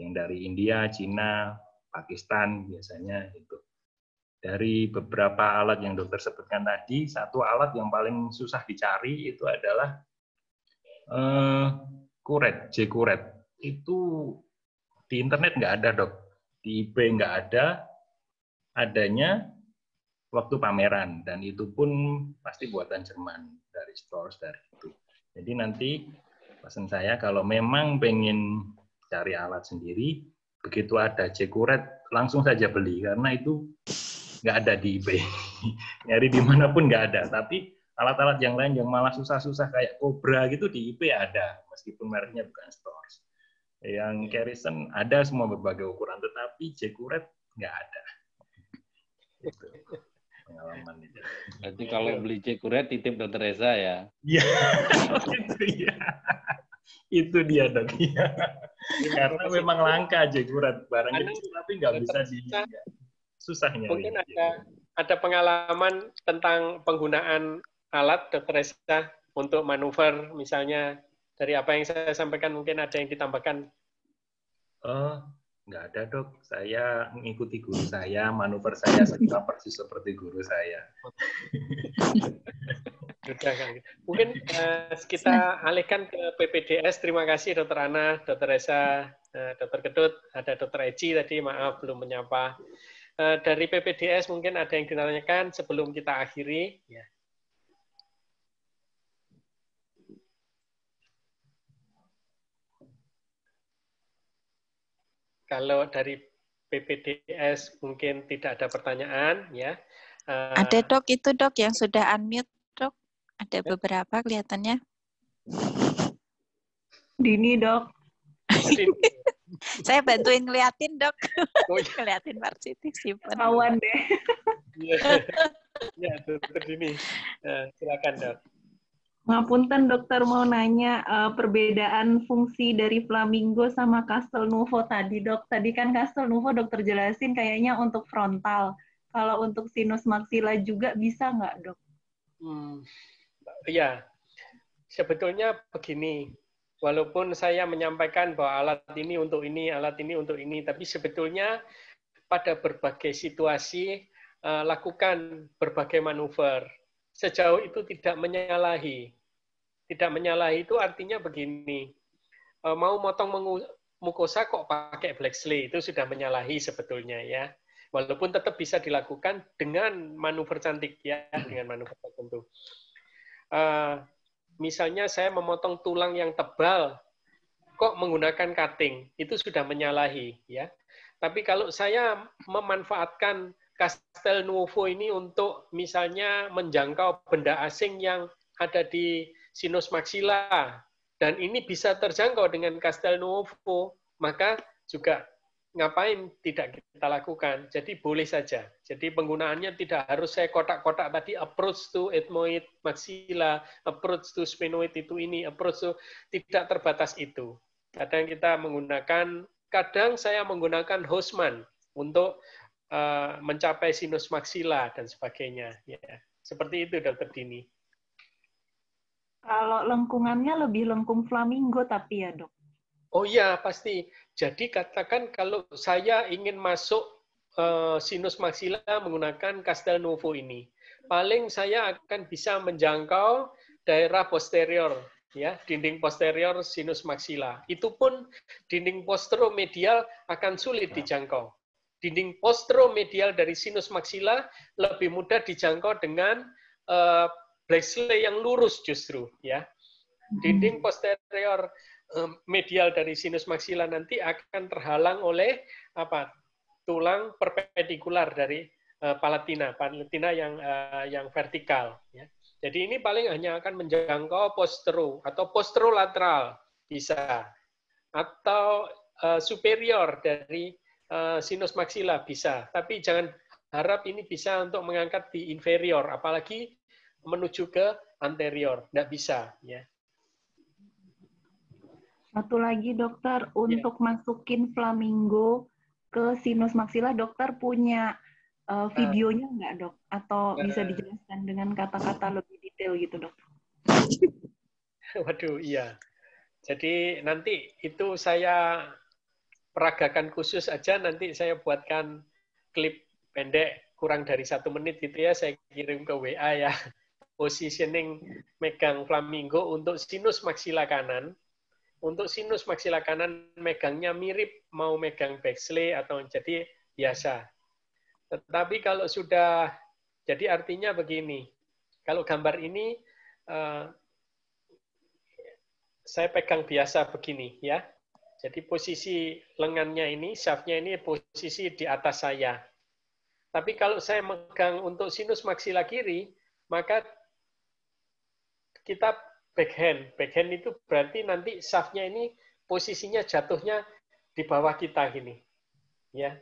yang dari India Cina Pakistan biasanya itu dari beberapa alat yang dokter sebutkan tadi, satu alat yang paling susah dicari itu adalah eh, kuret, J-kuret. Itu di internet nggak ada dok, di eBay nggak ada, adanya waktu pameran dan itu pun pasti buatan Jerman dari stores dari itu. Jadi nanti pesan saya kalau memang pengen cari alat sendiri, begitu ada J-kuret langsung saja beli karena itu nggak ada di eBay. Nyari dimanapun nggak ada. Tapi alat-alat yang lain yang malah susah-susah kayak Cobra gitu di eBay ada, meskipun mereknya bukan stores. Yang iya. Carison ada semua berbagai ukuran, tetapi Jekuret nggak ada. Gitu. Pengalaman itu. Berarti kalau beli Jekuret titip Dr Reza ya? Iya, itu ya. itu dia dok ya. karena memang langka Jekuret. barangnya tapi nggak bisa di susahnya. Mungkin iya. ada ada pengalaman tentang penggunaan alat Dokter Esa untuk manuver misalnya dari apa yang saya sampaikan mungkin ada yang ditambahkan. Oh, nggak ada dok. Saya mengikuti guru saya, manuver saya sama persis seperti guru saya. mungkin uh, kita alihkan ke PPDS. Terima kasih Dokter Ana, Dokter Esa, eh, Dokter Kedut, ada Dokter Eci tadi. Maaf belum menyapa. Eh, dari PPDS mungkin ada yang ditanyakan sebelum kita akhiri. Ya. Kalau dari PPDS mungkin tidak ada pertanyaan, ya. Eh, ada dok itu dok yang sudah unmute dok. Ada beberapa kelihatannya. Dini dok. Dini. Saya bantuin ngeliatin dok, oh, iya. ngeliatin Marciti simpen. Kawan deh. ya, dokter Dini, ya, silakan dok. Ngapunten dokter mau nanya uh, perbedaan fungsi dari flamingo sama nuvo tadi dok. Tadi kan nuvo dokter jelasin kayaknya untuk frontal. Kalau untuk sinus maxilla juga bisa nggak dok? Hmm, ya, sebetulnya begini walaupun saya menyampaikan bahwa alat ini untuk ini, alat ini untuk ini, tapi sebetulnya pada berbagai situasi eh, lakukan berbagai manuver. Sejauh itu tidak menyalahi. Tidak menyalahi itu artinya begini, eh, mau motong mukosa kok pakai black slay, itu sudah menyalahi sebetulnya ya. Walaupun tetap bisa dilakukan dengan manuver cantik ya, hmm. dengan manuver tertentu. Uh, misalnya saya memotong tulang yang tebal, kok menggunakan cutting, itu sudah menyalahi, ya. Tapi kalau saya memanfaatkan Castel Nuovo ini untuk misalnya menjangkau benda asing yang ada di sinus maxilla dan ini bisa terjangkau dengan Castel Nuovo, maka juga ngapain tidak kita lakukan. Jadi boleh saja. Jadi penggunaannya tidak harus saya kotak-kotak tadi approach to ethmoid maxilla, approach to sphenoid itu ini, approach to tidak terbatas itu. Kadang kita menggunakan, kadang saya menggunakan Hosman untuk uh, mencapai sinus maxilla dan sebagainya. Ya. Seperti itu dokter Dini. Kalau lengkungannya lebih lengkung flamingo tapi ya dok. Oh iya pasti jadi katakan kalau saya ingin masuk eh, sinus maxilla menggunakan novo ini, paling saya akan bisa menjangkau daerah posterior ya dinding posterior sinus maxilla itu pun dinding posteromedial akan sulit dijangkau dinding posteromedial dari sinus maxilla lebih mudah dijangkau dengan uh, bracelet yang lurus justru ya hmm. dinding posterior Eh, medial dari sinus maksila nanti akan terhalang oleh apa tulang perpendikular dari eh, palatina, palatina yang eh, yang vertikal. Ya. Jadi ini paling hanya akan menjangkau postero atau posterolateral bisa atau superior dari sinus maksila bisa. Tapi jangan harap ini bisa untuk mengangkat di inferior, apalagi menuju ke anterior, tidak bisa. Ya. Satu lagi dokter ya. untuk masukin flamingo ke sinus maksila dokter punya uh, videonya nggak dok? Atau uh, bisa dijelaskan dengan kata-kata lebih detail gitu dok? Waduh iya. Jadi nanti itu saya peragakan khusus aja nanti saya buatkan klip pendek kurang dari satu menit gitu ya saya kirim ke WA ya positioning megang flamingo untuk sinus maksila kanan untuk sinus maksila kanan megangnya mirip mau megang Bexley atau jadi biasa. Tetapi kalau sudah jadi artinya begini. Kalau gambar ini eh, saya pegang biasa begini ya. Jadi posisi lengannya ini, shaftnya ini posisi di atas saya. Tapi kalau saya megang untuk sinus maksila kiri, maka kita backhand. Backhand itu berarti nanti shaftnya ini posisinya jatuhnya di bawah kita gini. Ya.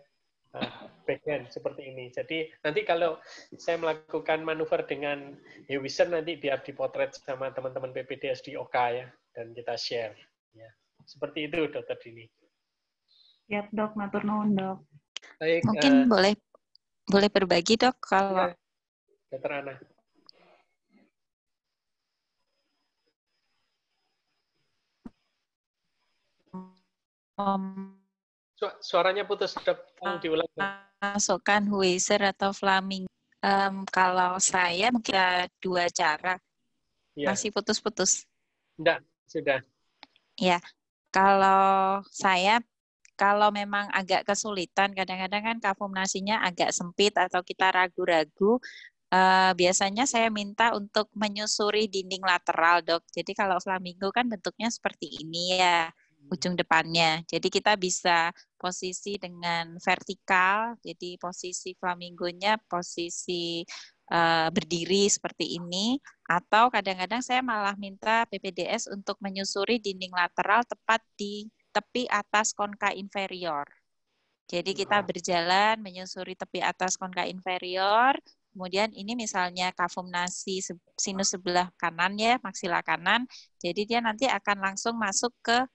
Nah, backhand seperti ini. Jadi nanti kalau saya melakukan manuver dengan Hewison nanti biar dipotret sama teman-teman PPDS di OK ya dan kita share. Ya. Seperti itu dokter Dini. Ya dok, matur nuwun dok. Baik, Mungkin uh, boleh boleh berbagi dok kalau ya, dokter Ana. suaranya putus tolong ah, masukkan huizer atau flaming um, kalau saya mungkin ada dua cara ya. masih putus-putus enggak sudah ya kalau saya kalau memang agak kesulitan kadang-kadang kan kafumnasinya agak sempit atau kita ragu-ragu Uh, biasanya saya minta untuk menyusuri dinding lateral dok. Jadi kalau flamingo kan bentuknya seperti ini ya ujung depannya. Jadi kita bisa posisi dengan vertikal, jadi posisi flamingonya posisi uh, berdiri seperti ini, atau kadang-kadang saya malah minta PPDS untuk menyusuri dinding lateral tepat di tepi atas konka inferior. Jadi kita berjalan menyusuri tepi atas konka inferior, kemudian ini misalnya nasi sinus sebelah kanan ya, maksila kanan, jadi dia nanti akan langsung masuk ke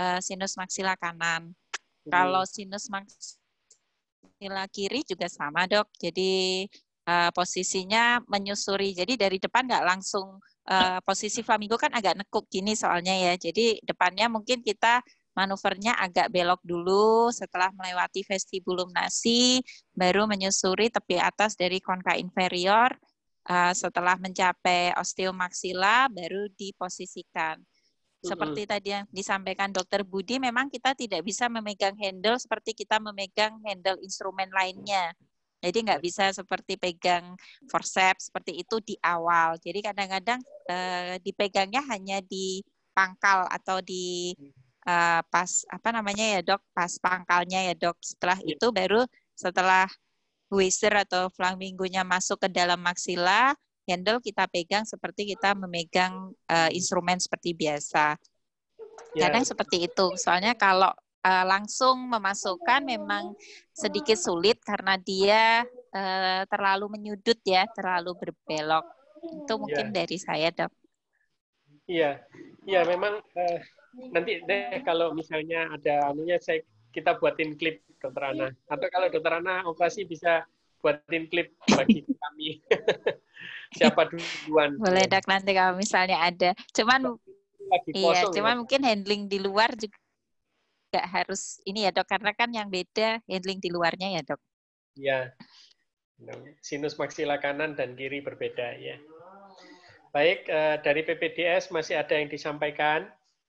Eh, sinus maksila kanan. Hmm. Kalau sinus maksila kiri juga sama dok. Jadi uh, posisinya menyusuri. Jadi dari depan nggak langsung uh, posisi flamingo kan agak nekuk gini soalnya ya. Jadi depannya mungkin kita manuvernya agak belok dulu setelah melewati vestibulum nasi, baru menyusuri tepi atas dari konka inferior. setelah mencapai osteomaksila, baru diposisikan. Seperti tadi yang disampaikan Dokter Budi, memang kita tidak bisa memegang handle seperti kita memegang handle instrumen lainnya. Jadi nggak iya. bisa seperti pegang forceps seperti itu di awal. Jadi kadang-kadang eh, dipegangnya hanya di pangkal atau di eh, pas apa namanya ya dok, pas pangkalnya ya dok. Setelah iya. itu baru setelah wiser atau flamingonya masuk ke dalam maksila, handle kita pegang seperti kita memegang uh, instrumen seperti biasa. Ya. Kadang yeah. seperti itu. Soalnya kalau uh, langsung memasukkan memang sedikit sulit karena dia uh, terlalu menyudut ya, terlalu berbelok. Itu ya. mungkin yeah. dari saya, Dok. Iya. Yeah. Iya, memang uh, nanti deh kalau misalnya ada anunya saya kita buatin klip Dokter Ana. Atau kalau Dokter Ana operasi bisa buatin klip bagi kami. Siapa duluan? Boleh dak nanti kalau misalnya ada. Cuman iya, ya, cuman mungkin handling di luar juga nggak harus ini ya dok karena kan yang beda handling di luarnya ya dok. Iya. Sinus maksila kanan dan kiri berbeda ya. Baik, eh, dari PPDS masih ada yang disampaikan,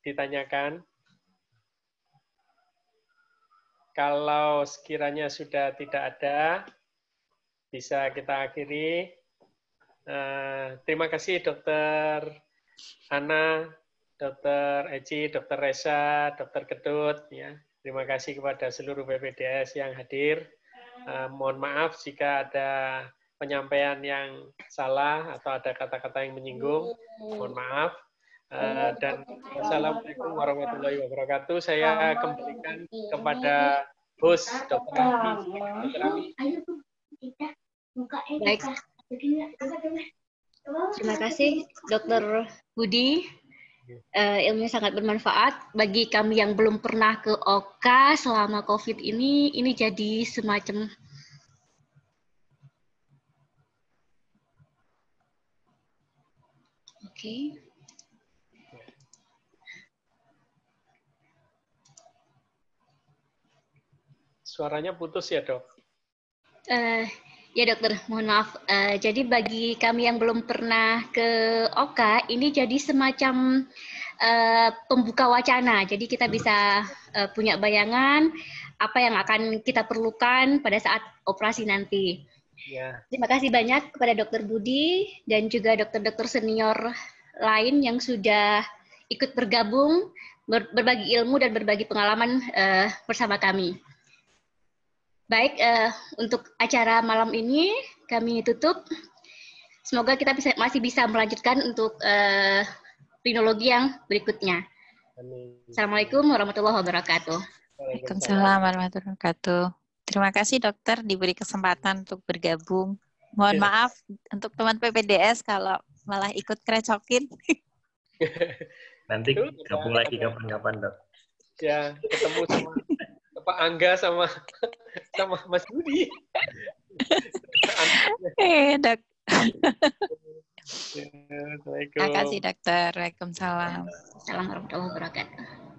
ditanyakan. Kalau sekiranya sudah tidak ada, bisa kita akhiri. Uh, terima kasih Dokter Ana, Dokter Eci, Dokter reza Dokter Kedut. Ya. Terima kasih kepada seluruh BPDS yang hadir. Uh, mohon maaf jika ada penyampaian yang salah atau ada kata-kata yang menyinggung. Mohon maaf. Uh, dan Assalamualaikum warahmatullahi wabarakatuh. Saya kembalikan kepada host dokter Rahmi. Dr. Rahmi. Eh, Baik. Terima kasih dokter Budi. Uh, eh, ilmunya sangat bermanfaat bagi kami yang belum pernah ke OKA selama COVID ini. Ini jadi semacam Oke. Okay. Suaranya putus ya, Dok? uh, Ya dokter, mohon maaf. Uh, jadi bagi kami yang belum pernah ke Oka, ini jadi semacam uh, pembuka wacana. Jadi kita hmm. bisa uh, punya bayangan apa yang akan kita perlukan pada saat operasi nanti. Ya. Terima kasih banyak kepada Dokter Budi dan juga dokter-dokter senior lain yang sudah ikut bergabung, berbagi ilmu dan berbagi pengalaman uh, bersama kami. Baik, uh, untuk acara malam ini kami tutup. Semoga kita bisa masih bisa melanjutkan untuk uh, yang berikutnya. Amin. Assalamualaikum warahmatullahi wabarakatuh. Waalaikumsalam warahmatullahi wabarakatuh. Terima kasih dokter diberi kesempatan untuk bergabung. Mohon ya. maaf untuk teman PPDS kalau malah ikut kerecokin. Nanti iya. gabung lagi kapan-kapan dok. Ya, ketemu semua. Pak Angga sama sama Mas Budi. eh, dok. Assalamualaikum. Terima kasih, dokter. Waalaikumsalam. Assalamualaikum warahmatullahi wabarakatuh.